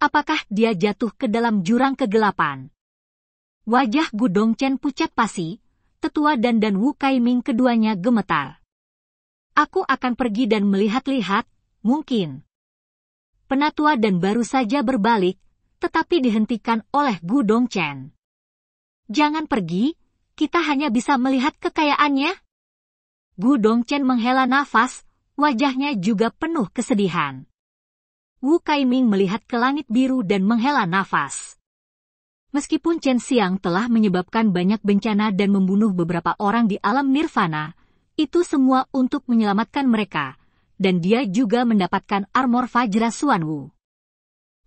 Apakah dia jatuh ke dalam jurang kegelapan? Wajah Gudong Chen pucat pasi, tetua dan dan Wu Kaiming keduanya gemetar. Aku akan pergi dan melihat-lihat, mungkin. Penatua dan baru saja berbalik, tetapi dihentikan oleh Gudong Chen. Jangan pergi, kita hanya bisa melihat kekayaannya? Gu Dongchen menghela nafas, wajahnya juga penuh kesedihan. Wu Kaiming melihat ke langit biru dan menghela nafas. Meskipun Chen Xiang telah menyebabkan banyak bencana dan membunuh beberapa orang di alam nirvana, itu semua untuk menyelamatkan mereka, dan dia juga mendapatkan armor Fajra Suan Wu.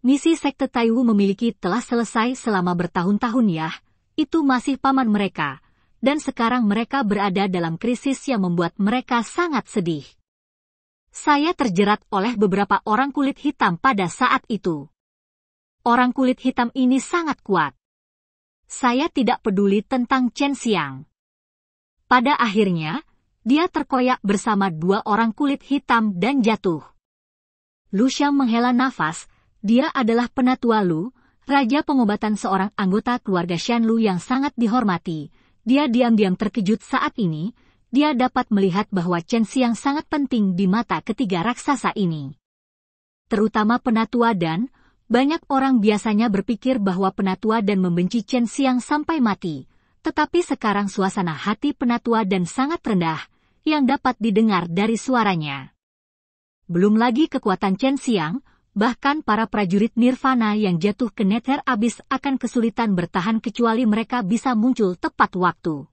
Misi Sekte Taiwu memiliki telah selesai selama bertahun-tahun ya, itu masih paman mereka, dan sekarang mereka berada dalam krisis yang membuat mereka sangat sedih. Saya terjerat oleh beberapa orang kulit hitam pada saat itu. Orang kulit hitam ini sangat kuat. Saya tidak peduli tentang Chen Xiang. Pada akhirnya, dia terkoyak bersama dua orang kulit hitam dan jatuh. Lu Xiang menghela nafas, dia adalah penatua Lu, raja pengobatan seorang anggota keluarga Shanlu yang sangat dihormati. Dia diam-diam terkejut saat ini, dia dapat melihat bahwa Chen Xiang sangat penting di mata ketiga raksasa ini. Terutama penatua dan, banyak orang biasanya berpikir bahwa penatua dan membenci Chen Xiang sampai mati. Tetapi sekarang suasana hati penatua dan sangat rendah, yang dapat didengar dari suaranya. Belum lagi kekuatan Chen Xiang, bahkan para prajurit Nirvana yang jatuh ke Nether abis akan kesulitan bertahan kecuali mereka bisa muncul tepat waktu.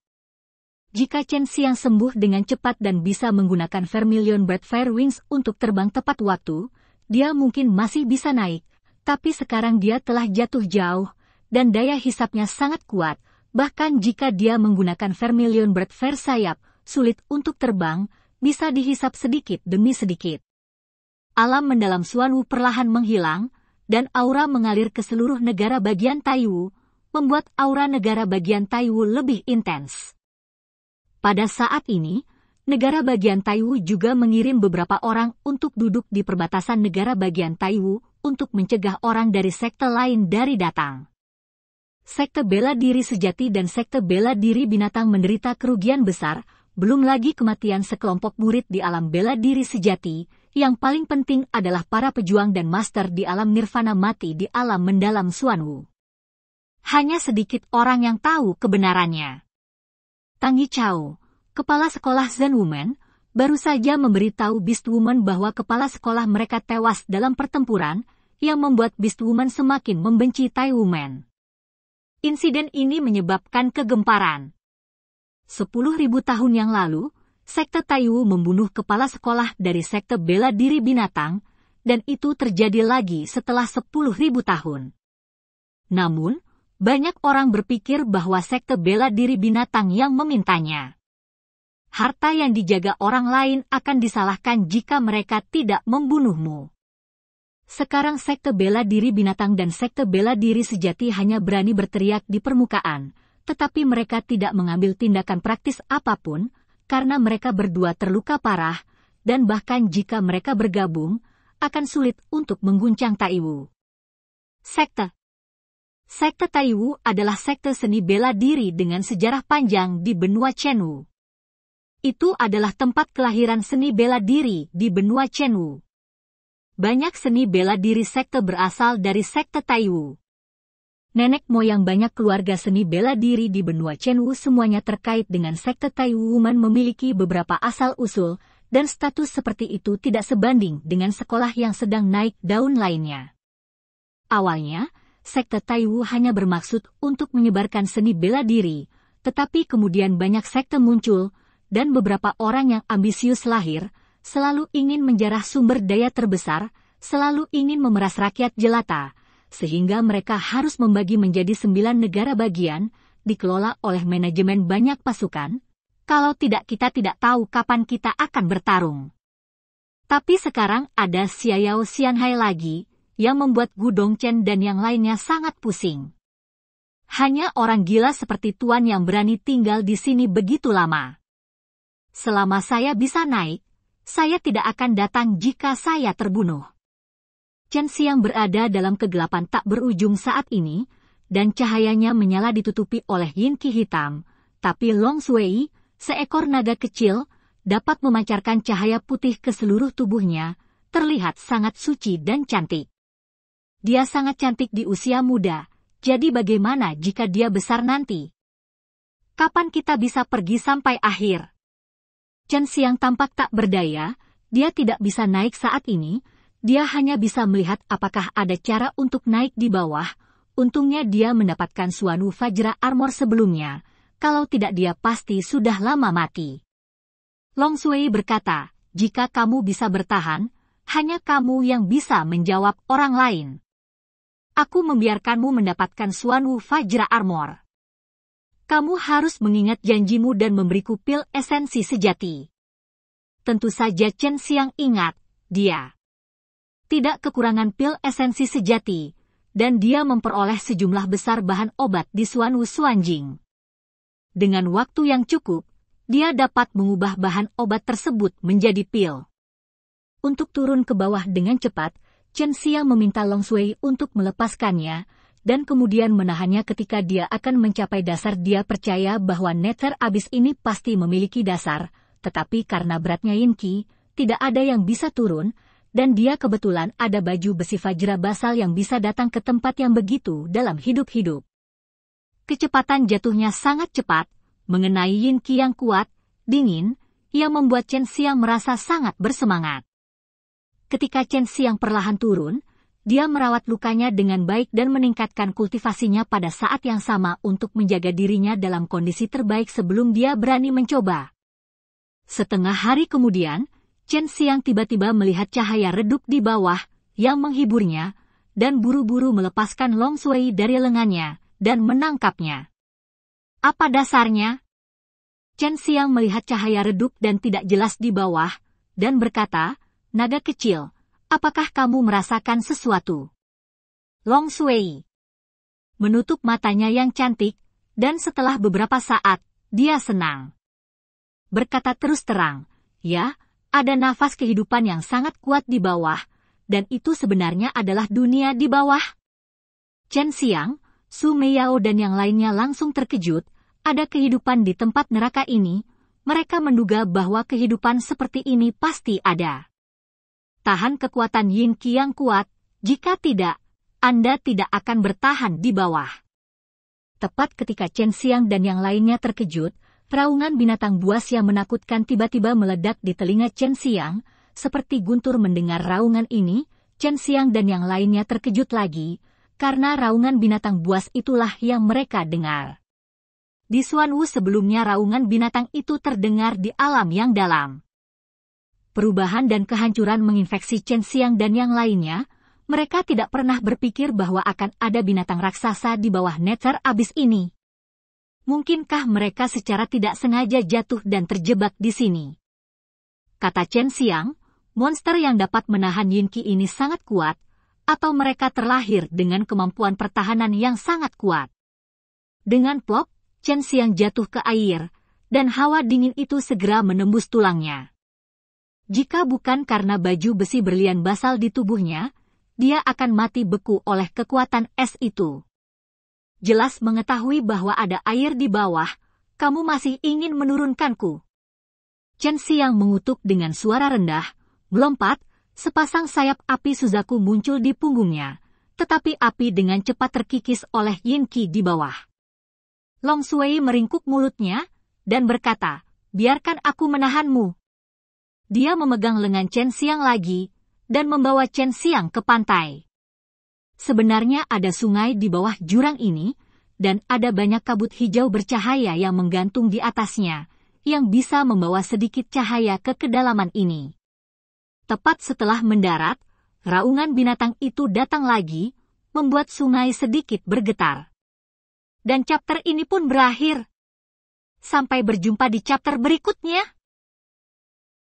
Jika Chen Xiang sembuh dengan cepat dan bisa menggunakan Vermilion Bird Fire Wings untuk terbang tepat waktu, dia mungkin masih bisa naik, tapi sekarang dia telah jatuh jauh, dan daya hisapnya sangat kuat, bahkan jika dia menggunakan Vermilion Bird Fire sayap, sulit untuk terbang, bisa dihisap sedikit demi sedikit alam mendalam Suanwu perlahan menghilang, dan aura mengalir ke seluruh negara bagian Taiwu, membuat aura negara bagian Taiwu lebih intens. Pada saat ini, negara bagian Taiwu juga mengirim beberapa orang untuk duduk di perbatasan negara bagian Taiwu untuk mencegah orang dari sekte lain dari datang. Sekte bela diri sejati dan sekte bela diri binatang menderita kerugian besar, belum lagi kematian sekelompok murid di alam bela diri sejati, yang paling penting adalah para pejuang dan master di alam nirvana mati di alam mendalam Suanwu. Hanya sedikit orang yang tahu kebenarannya. Tangi Chao, kepala sekolah Zen Woman, baru saja memberitahu Beast Woman bahwa kepala sekolah mereka tewas dalam pertempuran yang membuat Beast Woman semakin membenci Tai Woman. Insiden ini menyebabkan kegemparan. 10.000 tahun yang lalu, sekte Taiwu membunuh kepala sekolah dari sekte bela diri binatang, dan itu terjadi lagi setelah 10.000 tahun. Namun, banyak orang berpikir bahwa sekte bela diri binatang yang memintanya. Harta yang dijaga orang lain akan disalahkan jika mereka tidak membunuhmu. Sekarang sekte bela diri binatang dan sekte bela diri sejati hanya berani berteriak di permukaan, tetapi mereka tidak mengambil tindakan praktis apapun, karena mereka berdua terluka parah, dan bahkan jika mereka bergabung, akan sulit untuk mengguncang Taiwu. Sekte Sekte Taiwu adalah sekte seni bela diri dengan sejarah panjang di benua Chenwu. Itu adalah tempat kelahiran seni bela diri di benua Chenwu. Banyak seni bela diri sekte berasal dari sekte Taiwu nenek moyang banyak keluarga seni bela diri di benua Chenwu semuanya terkait dengan sekte Taiwuman memiliki beberapa asal-usul, dan status seperti itu tidak sebanding dengan sekolah yang sedang naik daun lainnya. Awalnya, sekte Taiwu hanya bermaksud untuk menyebarkan seni bela diri, tetapi kemudian banyak sekte muncul, dan beberapa orang yang ambisius lahir, selalu ingin menjarah sumber daya terbesar, selalu ingin memeras rakyat jelata, sehingga mereka harus membagi menjadi sembilan negara bagian, dikelola oleh manajemen banyak pasukan, kalau tidak kita tidak tahu kapan kita akan bertarung. Tapi sekarang ada Xiayao Xianhai lagi, yang membuat Gu Dongchen dan yang lainnya sangat pusing. Hanya orang gila seperti Tuan yang berani tinggal di sini begitu lama. Selama saya bisa naik, saya tidak akan datang jika saya terbunuh. Chen Xiang berada dalam kegelapan tak berujung saat ini, dan cahayanya menyala ditutupi oleh Yin Qi hitam, tapi Long Sui, seekor naga kecil, dapat memancarkan cahaya putih ke seluruh tubuhnya, terlihat sangat suci dan cantik. Dia sangat cantik di usia muda, jadi bagaimana jika dia besar nanti? Kapan kita bisa pergi sampai akhir? Chen Xiang tampak tak berdaya, dia tidak bisa naik saat ini, dia hanya bisa melihat apakah ada cara untuk naik di bawah. Untungnya dia mendapatkan Suanu Fajra Armor sebelumnya. Kalau tidak dia pasti sudah lama mati. Long Sui berkata, jika kamu bisa bertahan, hanya kamu yang bisa menjawab orang lain. Aku membiarkanmu mendapatkan Suanu Fajra Armor. Kamu harus mengingat janjimu dan memberiku pil esensi sejati. Tentu saja Chen Xiang ingat, dia tidak kekurangan pil esensi sejati, dan dia memperoleh sejumlah besar bahan obat di Suan Wusuanjing. Dengan waktu yang cukup, dia dapat mengubah bahan obat tersebut menjadi pil. Untuk turun ke bawah dengan cepat, Chen Xiang meminta Long Sui untuk melepaskannya, dan kemudian menahannya ketika dia akan mencapai dasar dia percaya bahwa Netter abis ini pasti memiliki dasar, tetapi karena beratnya Qi, tidak ada yang bisa turun, dan dia kebetulan ada baju besi Fajra Basal yang bisa datang ke tempat yang begitu dalam hidup-hidup. Kecepatan jatuhnya sangat cepat, mengenai Yin Qi yang kuat, dingin, yang membuat Chen Xiang merasa sangat bersemangat. Ketika Chen Xiang perlahan turun, dia merawat lukanya dengan baik dan meningkatkan kultivasinya pada saat yang sama untuk menjaga dirinya dalam kondisi terbaik sebelum dia berani mencoba. Setengah hari kemudian, Chen Xiang tiba-tiba melihat cahaya redup di bawah, yang menghiburnya, dan buru-buru melepaskan Long Sui dari lengannya, dan menangkapnya. Apa dasarnya? Chen Xiang melihat cahaya redup dan tidak jelas di bawah, dan berkata, Naga kecil, apakah kamu merasakan sesuatu? Long Sui menutup matanya yang cantik, dan setelah beberapa saat, dia senang. Berkata terus terang, ya, ada nafas kehidupan yang sangat kuat di bawah, dan itu sebenarnya adalah dunia di bawah. Chen Xiang, Su Meiyao dan yang lainnya langsung terkejut, ada kehidupan di tempat neraka ini, mereka menduga bahwa kehidupan seperti ini pasti ada. Tahan kekuatan Yin Qi yang kuat, jika tidak, Anda tidak akan bertahan di bawah. Tepat ketika Chen Xiang dan yang lainnya terkejut, Raungan binatang buas yang menakutkan tiba-tiba meledak di telinga Chen Xiang, seperti guntur mendengar raungan ini, Chen Xiang dan yang lainnya terkejut lagi, karena raungan binatang buas itulah yang mereka dengar. Di Wu sebelumnya raungan binatang itu terdengar di alam yang dalam. Perubahan dan kehancuran menginfeksi Chen Xiang dan yang lainnya, mereka tidak pernah berpikir bahwa akan ada binatang raksasa di bawah Netzer abis ini. Mungkinkah mereka secara tidak sengaja jatuh dan terjebak di sini? Kata Chen Xiang, monster yang dapat menahan Qi ini sangat kuat, atau mereka terlahir dengan kemampuan pertahanan yang sangat kuat. Dengan plop, Chen Xiang jatuh ke air, dan hawa dingin itu segera menembus tulangnya. Jika bukan karena baju besi berlian basal di tubuhnya, dia akan mati beku oleh kekuatan es itu jelas mengetahui bahwa ada air di bawah, kamu masih ingin menurunkanku. Chen Xiang mengutuk dengan suara rendah, melompat, sepasang sayap api Suzaku muncul di punggungnya, tetapi api dengan cepat terkikis oleh Yin Qi di bawah. Long Sui meringkuk mulutnya dan berkata, biarkan aku menahanmu. Dia memegang lengan Chen Xiang lagi dan membawa Chen Xiang ke pantai. Sebenarnya ada sungai di bawah jurang ini, dan ada banyak kabut hijau bercahaya yang menggantung di atasnya, yang bisa membawa sedikit cahaya ke kedalaman ini. Tepat setelah mendarat, raungan binatang itu datang lagi, membuat sungai sedikit bergetar. Dan chapter ini pun berakhir. Sampai berjumpa di chapter berikutnya.